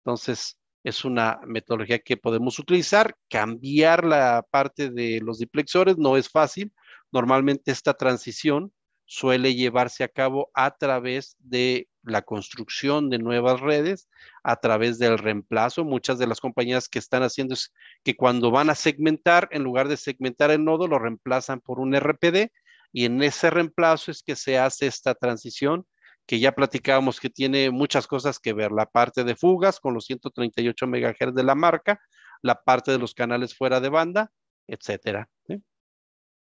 Entonces, es una metodología que podemos utilizar. Cambiar la parte de los diplexores no es fácil. Normalmente esta transición suele llevarse a cabo a través de la construcción de nuevas redes a través del reemplazo. Muchas de las compañías que están haciendo es que cuando van a segmentar, en lugar de segmentar el nodo, lo reemplazan por un RPD y en ese reemplazo es que se hace esta transición que ya platicábamos que tiene muchas cosas que ver, la parte de fugas con los 138 MHz de la marca, la parte de los canales fuera de banda, etcétera.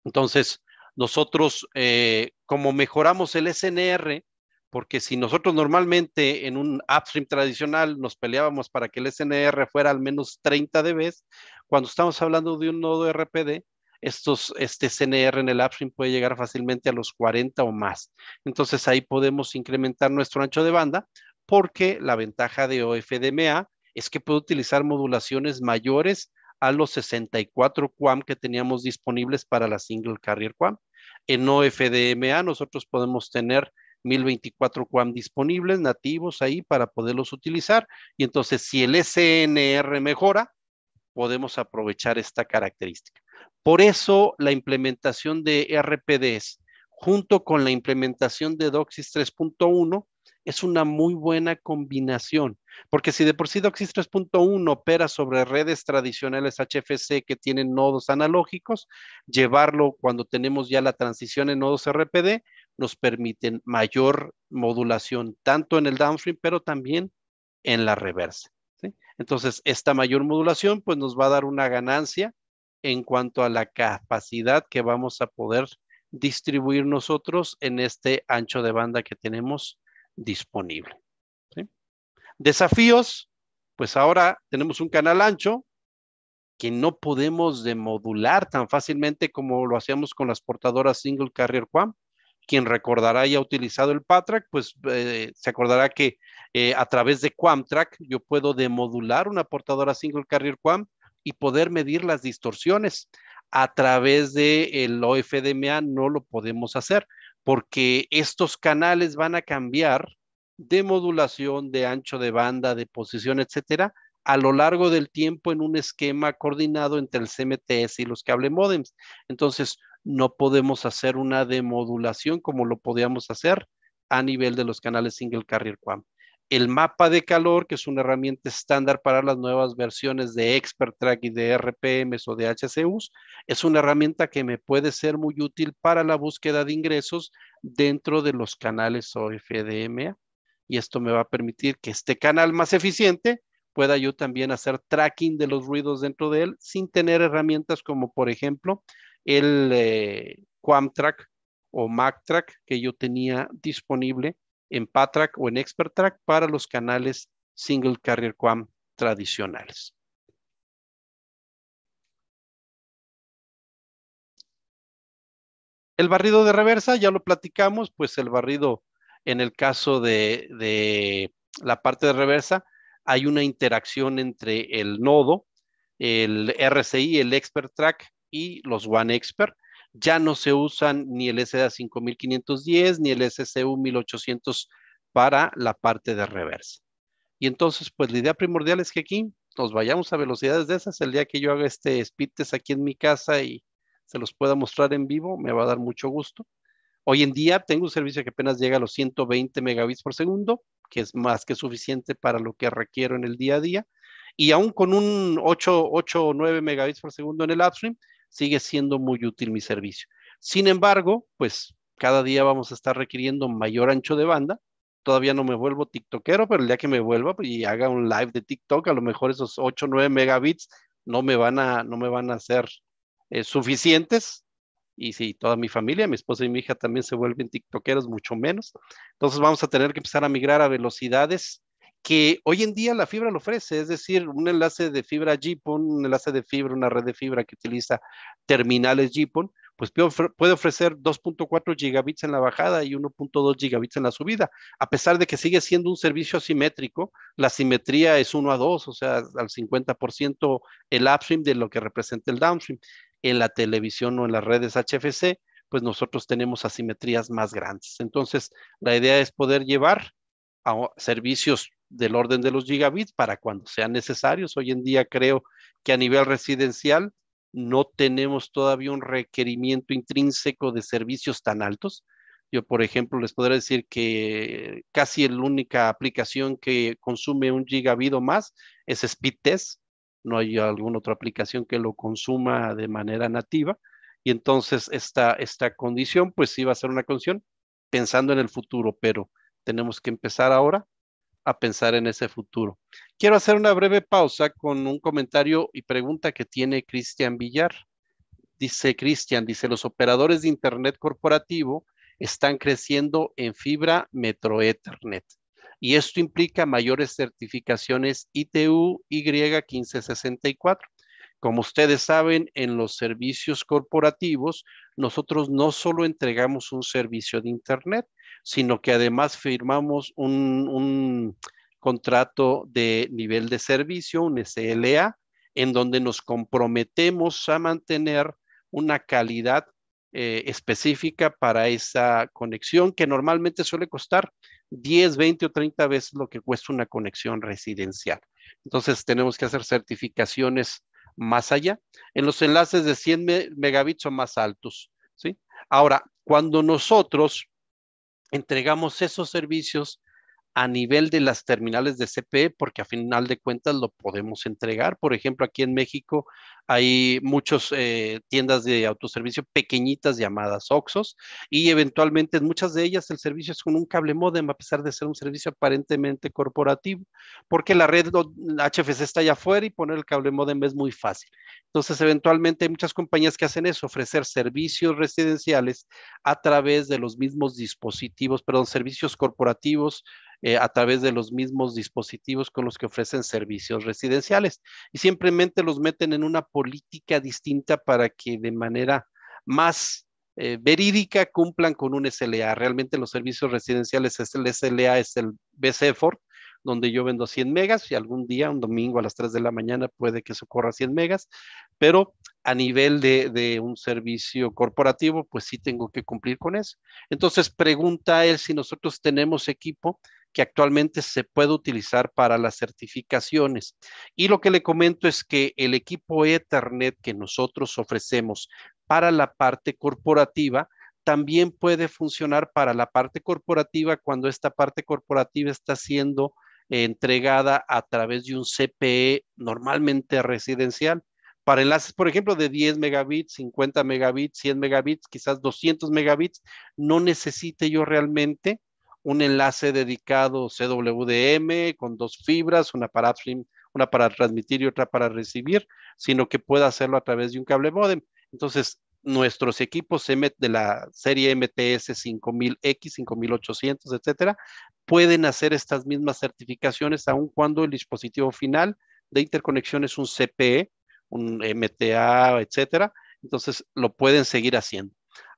Entonces, nosotros, eh, como mejoramos el SNR, porque si nosotros normalmente en un upstream tradicional nos peleábamos para que el SNR fuera al menos 30 dB, cuando estamos hablando de un nodo RPD, estos, este SNR en el upstream puede llegar fácilmente a los 40 o más. Entonces ahí podemos incrementar nuestro ancho de banda porque la ventaja de OFDMA es que puede utilizar modulaciones mayores a los 64 QAM que teníamos disponibles para la single carrier QAM. En OFDMA nosotros podemos tener 1024 QAM disponibles, nativos ahí para poderlos utilizar. Y entonces, si el SNR mejora, podemos aprovechar esta característica. Por eso, la implementación de RPDs junto con la implementación de DOCSIS 3.1 es una muy buena combinación, porque si de por sí DOCSIS 3.1 opera sobre redes tradicionales HFC que tienen nodos analógicos, llevarlo cuando tenemos ya la transición en nodos RPD nos permiten mayor modulación tanto en el downstream, pero también en la reversa. Entonces, esta mayor modulación pues nos va a dar una ganancia en cuanto a la capacidad que vamos a poder distribuir nosotros en este ancho de banda que tenemos disponible. Desafíos, pues ahora tenemos un canal ancho que no podemos demodular tan fácilmente como lo hacíamos con las portadoras single carrier QAM quien recordará y ha utilizado el PATRAC, pues eh, se acordará que eh, a través de QAMTRAC yo puedo demodular una portadora single carrier QAM y poder medir las distorsiones. A través del el OFDMA no lo podemos hacer porque estos canales van a cambiar de modulación, de ancho de banda, de posición, etcétera, a lo largo del tiempo en un esquema coordinado entre el CMTS y los cable modems. Entonces, no podemos hacer una demodulación como lo podíamos hacer a nivel de los canales Single Carrier QAM. El mapa de calor, que es una herramienta estándar para las nuevas versiones de Expert Track y de RPMs o de HCUs, es una herramienta que me puede ser muy útil para la búsqueda de ingresos dentro de los canales OFDMA. Y esto me va a permitir que este canal más eficiente pueda yo también hacer tracking de los ruidos dentro de él sin tener herramientas como, por ejemplo, el eh, o MacTrack que yo tenía disponible en Patrack o en ExpertTrack para los canales Single Carrier QAM tradicionales. El barrido de reversa, ya lo platicamos, pues el barrido en el caso de, la parte de reversa, hay una interacción entre el nodo, el RCI, el Expert y los One Expert. Ya no se usan ni el SDA 5510 ni el SCU 1800 para la parte de reverse... Y entonces, pues la idea primordial es que aquí nos vayamos a velocidades de esas. El día que yo haga este speed test aquí en mi casa y se los pueda mostrar en vivo, me va a dar mucho gusto. Hoy en día tengo un servicio que apenas llega a los 120 megabits por segundo, que es más que suficiente para lo que requiero en el día a día. Y aún con un 8, 8 o 9 megabits por segundo en el upstream, sigue siendo muy útil mi servicio. Sin embargo, pues cada día vamos a estar requiriendo mayor ancho de banda. Todavía no me vuelvo tiktokero, pero el día que me vuelva y haga un live de TikTok, a lo mejor esos 8 o 9 megabits no me van a, no me van a ser eh, suficientes. Y si toda mi familia, mi esposa y mi hija también se vuelven tiktokeros, mucho menos. Entonces vamos a tener que empezar a migrar a velocidades que hoy en día la fibra lo ofrece, es decir, un enlace de fibra GPON, un enlace de fibra, una red de fibra que utiliza terminales GPON, pues puede ofrecer 2.4 gigabits en la bajada y 1.2 gigabits en la subida. A pesar de que sigue siendo un servicio asimétrico, la simetría es 1 a 2, o sea, al 50% el upstream de lo que representa el downstream. En la televisión o en las redes HFC, pues nosotros tenemos asimetrías más grandes. Entonces, la idea es poder llevar a servicios del orden de los gigabits para cuando sean necesarios. Hoy en día creo que a nivel residencial no tenemos todavía un requerimiento intrínseco de servicios tan altos. Yo, por ejemplo, les podría decir que casi la única aplicación que consume un gigabit o más es Speedtest No hay alguna otra aplicación que lo consuma de manera nativa. Y entonces esta, esta condición, pues sí va a ser una condición pensando en el futuro, pero tenemos que empezar ahora a pensar en ese futuro. Quiero hacer una breve pausa con un comentario y pregunta que tiene Cristian Villar. Dice Cristian, dice, los operadores de Internet corporativo están creciendo en fibra Metro Ethernet y esto implica mayores certificaciones ITU Y1564. Como ustedes saben, en los servicios corporativos, nosotros no solo entregamos un servicio de Internet, sino que además firmamos un, contrato de nivel de servicio, un SLA, en donde nos comprometemos a mantener una calidad eh, específica para esa conexión que normalmente suele costar 10, 20 o 30 veces lo que cuesta una conexión residencial. Entonces tenemos que hacer certificaciones más allá, en los enlaces de 100 megabits o más altos. ¿sí? Ahora, cuando nosotros entregamos esos servicios a nivel de las terminales de CPE, porque a final de cuentas lo podemos entregar. Por ejemplo, aquí en México hay muchas eh, tiendas de autoservicio pequeñitas llamadas OXOS y eventualmente en muchas de ellas el servicio es con un cable modem, a pesar de ser un servicio aparentemente corporativo, porque la red HFC está allá afuera y poner el cable modem es muy fácil. Entonces, eventualmente hay muchas compañías que hacen eso, ofrecer servicios residenciales a través de los mismos dispositivos, perdón, servicios corporativos eh, a través de los mismos dispositivos con los que ofrecen servicios residenciales y simplemente los meten en una política distinta para que de manera más eh, verídica cumplan con un SLA. Realmente los servicios residenciales es el SLA, es el BCFOR, donde yo vendo 100 megas y algún día, un domingo a las 3 de la mañana, puede que se corra 100 megas, pero a nivel de, de, un servicio corporativo, pues sí tengo que cumplir con eso. Entonces pregunta él si nosotros tenemos equipo que actualmente se puede utilizar para las certificaciones. Y lo que le comento es que el equipo Ethernet que nosotros ofrecemos para la parte corporativa, también puede funcionar para la parte corporativa cuando esta parte corporativa está siendo entregada a través de un CPE normalmente residencial. Para enlaces, por ejemplo, de 10 megabits, 50 megabits, 100 megabits, quizás 200 megabits, no necesite yo realmente un enlace dedicado CWDM con dos fibras, una para transmitir y otra para recibir, sino que pueda hacerlo a través de un cable modem. Entonces, nuestros equipos de la serie MTS 5000X, 5800, etcétera, pueden hacer estas mismas certificaciones aun cuando el dispositivo final de interconexión es un CPE, un MTA, etcétera. Entonces, lo pueden seguir haciendo.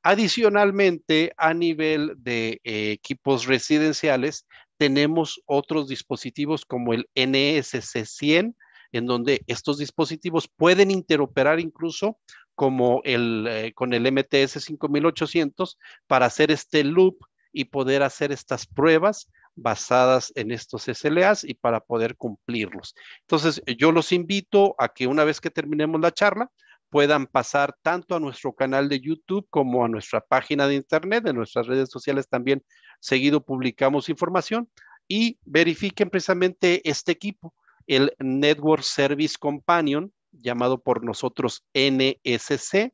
Adicionalmente, a nivel de eh, equipos residenciales, tenemos otros dispositivos como el NSC100, en donde estos dispositivos pueden interoperar incluso como el, eh, con el MTS 5800 para hacer este loop y poder hacer estas pruebas basadas en estos SLAs y para poder cumplirlos. Entonces, yo los invito a que una vez que terminemos la charla, puedan pasar tanto a nuestro canal de YouTube como a nuestra página de internet, en nuestras redes sociales también seguido publicamos información y verifiquen precisamente este equipo, el Network Service Companion, llamado por nosotros NSC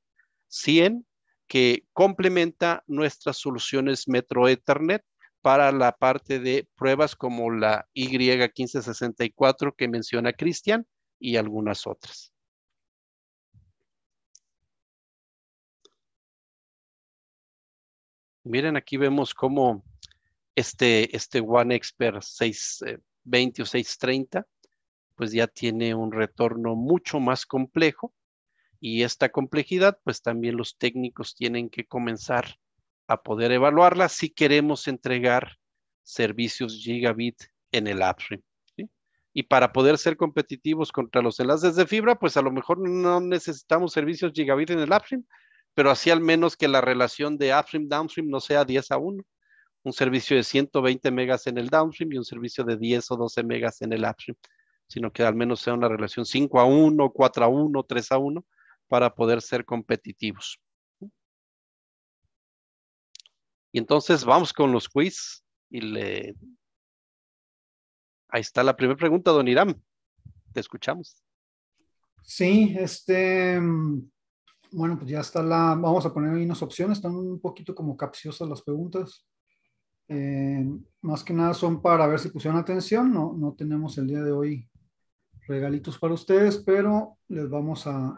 100, que complementa nuestras soluciones Metro Ethernet para la parte de pruebas como la Y1564 que menciona Cristian y algunas otras. Miren, aquí vemos cómo este, este One Expert 620 o 630, pues ya tiene un retorno mucho más complejo y esta complejidad, pues también los técnicos tienen que comenzar a poder evaluarla si queremos entregar servicios gigabit en el upstream. Y para poder ser competitivos contra los enlaces de fibra, pues a lo mejor no necesitamos servicios gigabit en el upstream, pero así al menos que la relación de upstream downstream no sea 10 a 1. Un servicio de 120 megas en el downstream y un servicio de 10 o 12 megas en el upstream, sino que al menos sea una relación 5 a 1, 4 a 1, 3 a 1 para poder ser competitivos. Y entonces vamos con los quiz y le... Ahí está la primera pregunta, don Irán. Te escuchamos. Sí, este, bueno, pues ya está la, vamos a poner ahí unas opciones, están un poquito como capciosas las preguntas. Eh, más que nada son para ver si pusieron atención, no, no tenemos el día de hoy regalitos para ustedes, pero les vamos a,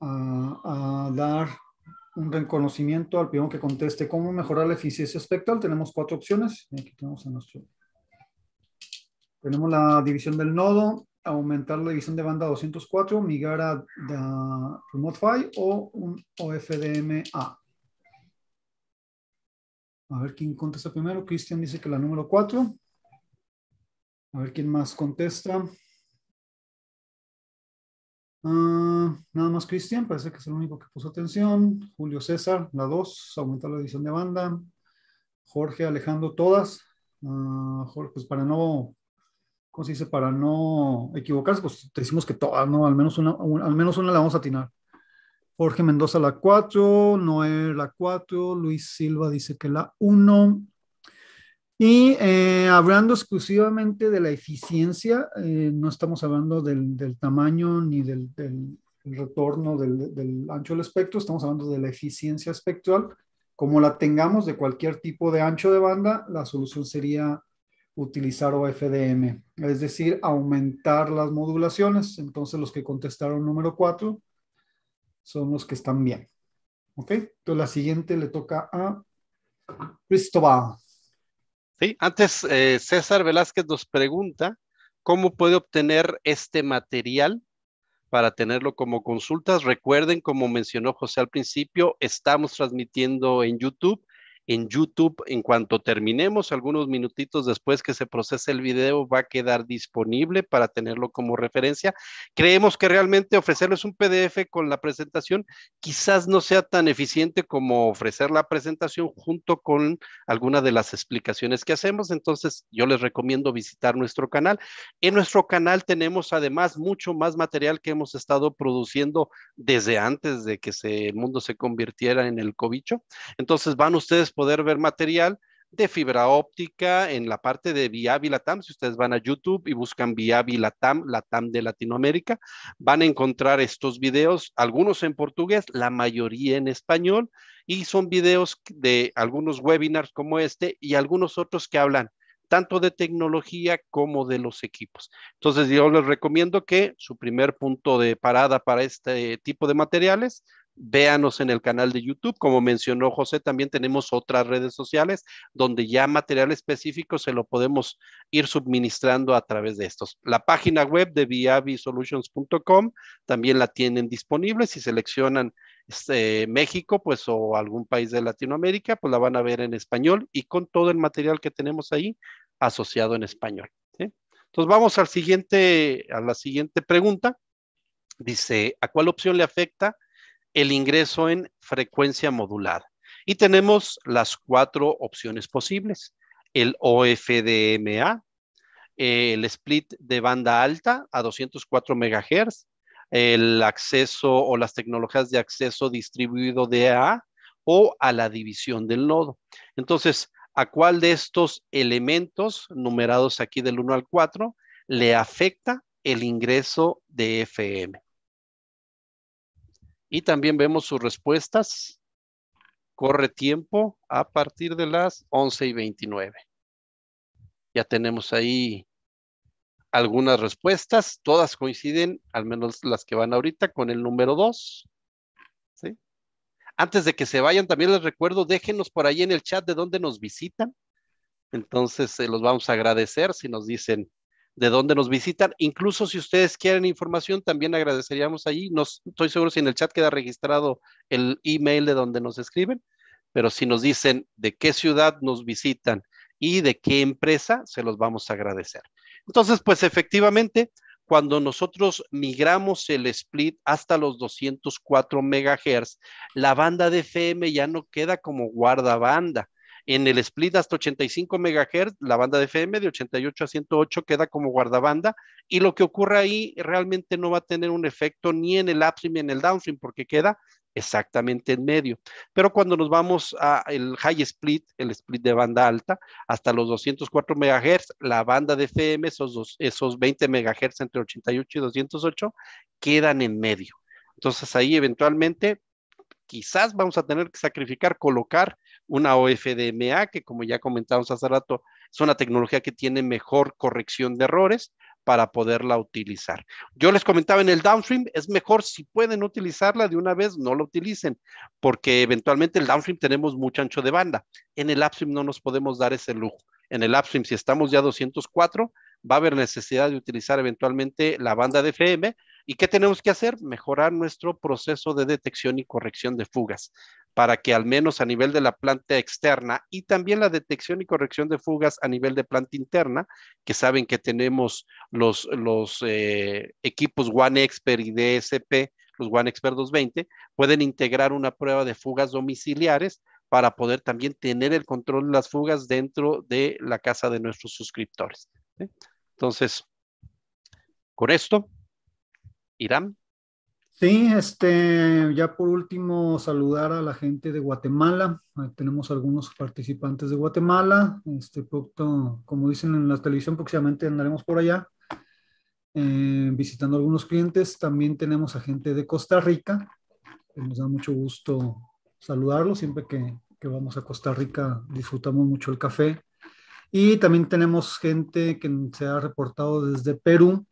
a, dar un reconocimiento al primero que conteste cómo mejorar la eficiencia espectral. Tenemos cuatro opciones, aquí tenemos nuestro... Tenemos la división del nodo, aumentar la división de banda 204, migrar a, Remote o un OFDMA. A ver quién contesta primero. Cristian dice que la número 4. A ver quién más contesta. Ah, nada más Cristian, parece que es el único que puso atención. Julio César, la 2, aumentar la división de banda. Jorge, Alejandro, todas. Ah, pues para no ¿cómo se dice? Para no equivocarse, pues te decimos que todas, ¿no? Al menos una, al menos una la vamos a atinar. Jorge Mendoza la 4, Noé la 4, Luis Silva dice que la 1. Y eh, hablando exclusivamente de la eficiencia, eh, no estamos hablando del, del tamaño ni del, del retorno del, del, ancho del espectro, estamos hablando de la eficiencia espectral. Como la tengamos de cualquier tipo de ancho de banda, la solución sería utilizar OFDM, es decir, aumentar las modulaciones. Entonces los que contestaron número 4 son los que están bien. ¿Ok? Entonces la siguiente le toca a Cristóbal. Sí, antes eh, César Velázquez nos pregunta cómo puede obtener este material para tenerlo como consultas. Recuerden, como mencionó José al principio, estamos transmitiendo en YouTube en YouTube. En cuanto terminemos, algunos minutitos después que se procese el video, va a quedar disponible para tenerlo como referencia. Creemos que realmente ofrecerles un PDF con la presentación quizás no sea tan eficiente como ofrecer la presentación junto con alguna de las explicaciones que hacemos. Entonces, yo les recomiendo visitar nuestro canal. En nuestro canal tenemos además mucho más material que hemos estado produciendo desde antes de que el mundo se convirtiera en el cobicho. Entonces, van ustedes poder ver material de fibra óptica en la parte de Viavi Latam. Si ustedes van a YouTube y buscan Viavi Latam, Latam de Latinoamérica, van a encontrar estos videos, algunos en portugués, la mayoría en español, y son videos de algunos webinars como este y algunos otros que hablan tanto de tecnología como de los equipos. Entonces yo les recomiendo que su primer punto de parada para este tipo de materiales véanos en el canal de YouTube. Como mencionó José, también tenemos otras redes sociales donde ya material específico se lo podemos ir suministrando a través de estos. La página web de viavisolutions.com también la tienen disponible. Si seleccionan este, México, pues o algún país de Latinoamérica, pues la van a ver en español y con todo el material que tenemos ahí asociado en español. Entonces vamos al siguiente, a la siguiente pregunta. Dice, ¿a cuál opción le afecta el ingreso en frecuencia modular Y tenemos las cuatro opciones posibles. El OFDMA, el split de banda alta a 204 MHz, el acceso o las tecnologías de acceso distribuido de A o a la división del nodo. Entonces, ¿a cuál de estos elementos numerados aquí del 1 al 4 le afecta el ingreso de FM? Y también vemos sus respuestas. Corre tiempo a partir de las 11 y 29. Ya tenemos ahí algunas respuestas. Todas coinciden, al menos las que van ahorita, con el número 2. ¿Sí? Antes de que se vayan, también les recuerdo, déjenos por ahí en el chat de dónde nos visitan. Entonces, se los vamos a agradecer si nos dicen de dónde nos visitan. Incluso si ustedes quieren información, también agradeceríamos allí. No estoy seguro si en el chat queda registrado el email de donde nos escriben, pero si nos dicen de qué ciudad nos visitan y de qué empresa, se los vamos a agradecer. Entonces, pues efectivamente, cuando nosotros migramos el split hasta los 204 megahertz, la banda de FM ya no queda como guardabanda en el split hasta 85 MHz, la banda de FM de 88 a 108 queda como guardabanda y lo que ocurre ahí realmente no va a tener un efecto ni en el upstream ni en el downstream porque queda exactamente en medio. Pero cuando nos vamos al high split, el split de banda alta, hasta los 204 MHz, la banda de FM, esos, esos 20 MHz entre 88 y 208, quedan en medio. Entonces ahí eventualmente quizás vamos a tener que sacrificar, colocar una OFDMA, que como ya comentamos hace rato, es una tecnología que tiene mejor corrección de errores para poderla utilizar. Yo les comentaba en el downstream, es mejor si pueden utilizarla de una vez, no la utilicen, porque eventualmente el downstream tenemos mucho ancho de banda. En el upstream no nos podemos dar ese lujo. En el upstream, si estamos ya 204, va a haber necesidad de utilizar eventualmente la banda de FM. ¿Y qué tenemos que hacer? Mejorar nuestro proceso de detección y corrección de fugas para que al menos a nivel de la planta externa y también la detección y corrección de fugas a nivel de planta interna, que saben que tenemos los, los eh, equipos One Expert y DSP, los One 220, pueden integrar una prueba de fugas domiciliares para poder también tener el control de las fugas dentro de la casa de nuestros suscriptores. Entonces, con esto, Irán. Sí, este, ya por último, saludar a la gente de Guatemala. tenemos algunos participantes de Guatemala. Este, pronto, como dicen en la televisión, próximamente andaremos por allá eh, visitando algunos clientes. También tenemos a gente de Costa Rica. nos da mucho gusto saludarlos. Siempre que, que vamos a Costa Rica disfrutamos mucho el café. Y también tenemos gente que se ha reportado desde Perú,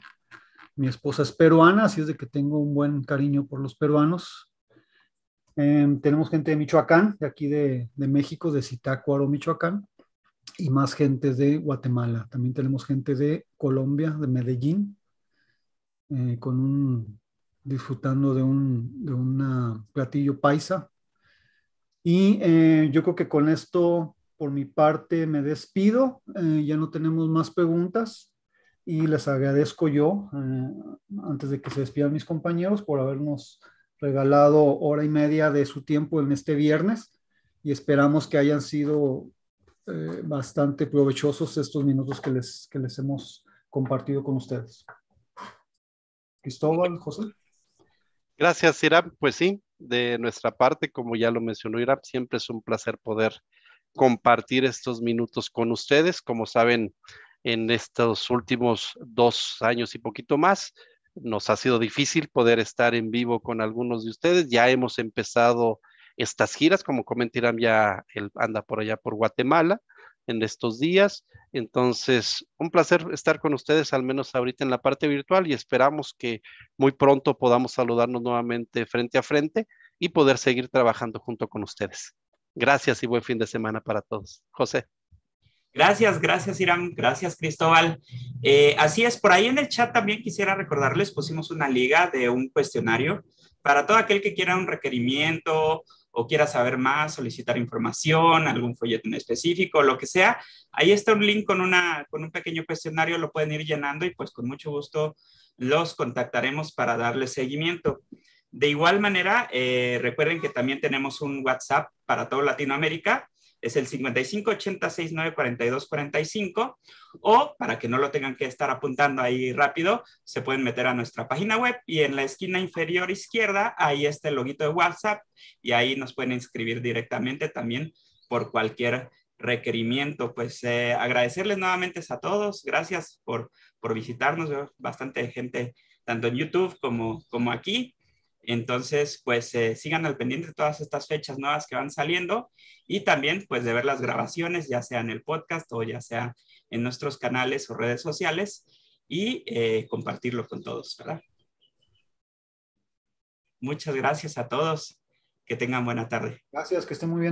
mi esposa es peruana, así es de que tengo un buen cariño por los peruanos. Em, tenemos gente de Michoacán, de aquí de, México, de Zitácuaro, Michoacán, y más gente de Guatemala. También tenemos gente de Colombia, de Medellín, eh, con disfrutando de un platillo paisa. Y eh, yo creo que con esto, por mi parte, me despido. Eh, ya no tenemos más preguntas y les agradezco yo, eh, antes de que se despidan mis compañeros, por habernos regalado hora y media de su tiempo en este viernes y esperamos que hayan sido eh, bastante provechosos estos minutos que les, que les hemos compartido con ustedes. Cristóbal, José. Gracias, Irap. Pues sí, de nuestra parte, como ya lo mencionó Irap, siempre es un placer poder compartir estos minutos con ustedes. Como saben, en estos últimos dos años y poquito más. Nos ha sido difícil poder estar en vivo con algunos de ustedes. Ya hemos empezado estas giras, como comentarán ya él anda por allá por Guatemala en estos días. Entonces, un placer estar con ustedes, al menos ahorita en la parte virtual, y esperamos que muy pronto podamos saludarnos nuevamente frente a frente y poder seguir trabajando junto con ustedes. Gracias y buen fin de semana para todos. José. Gracias, gracias Irán, gracias Cristóbal. Eh, así es, por ahí en el chat también quisiera recordarles, pusimos una liga de un cuestionario para todo aquel que quiera un requerimiento o quiera saber más, solicitar información, algún folleto en específico, lo que sea. Ahí está un link con, una, con un pequeño cuestionario, lo pueden ir llenando y pues con mucho gusto los contactaremos para darles seguimiento. De igual manera, eh, recuerden que también tenemos un WhatsApp para todo Latinoamérica es el 55 42 45 o para que no lo tengan que estar apuntando ahí rápido, se pueden meter a nuestra página web y en la esquina inferior izquierda hay este el loguito de WhatsApp y ahí nos pueden inscribir directamente también por cualquier requerimiento. Pues eh, agradecerles nuevamente a todos, gracias por, por visitarnos, bastante gente tanto en YouTube como, como aquí entonces, pues eh, sigan al pendiente de todas estas fechas nuevas que van saliendo y también pues de ver las grabaciones, ya sea en el podcast o ya sea en nuestros canales o redes sociales y eh, compartirlo con todos, ¿verdad? Muchas gracias a todos. Que tengan buena tarde. Gracias, que estén muy bien.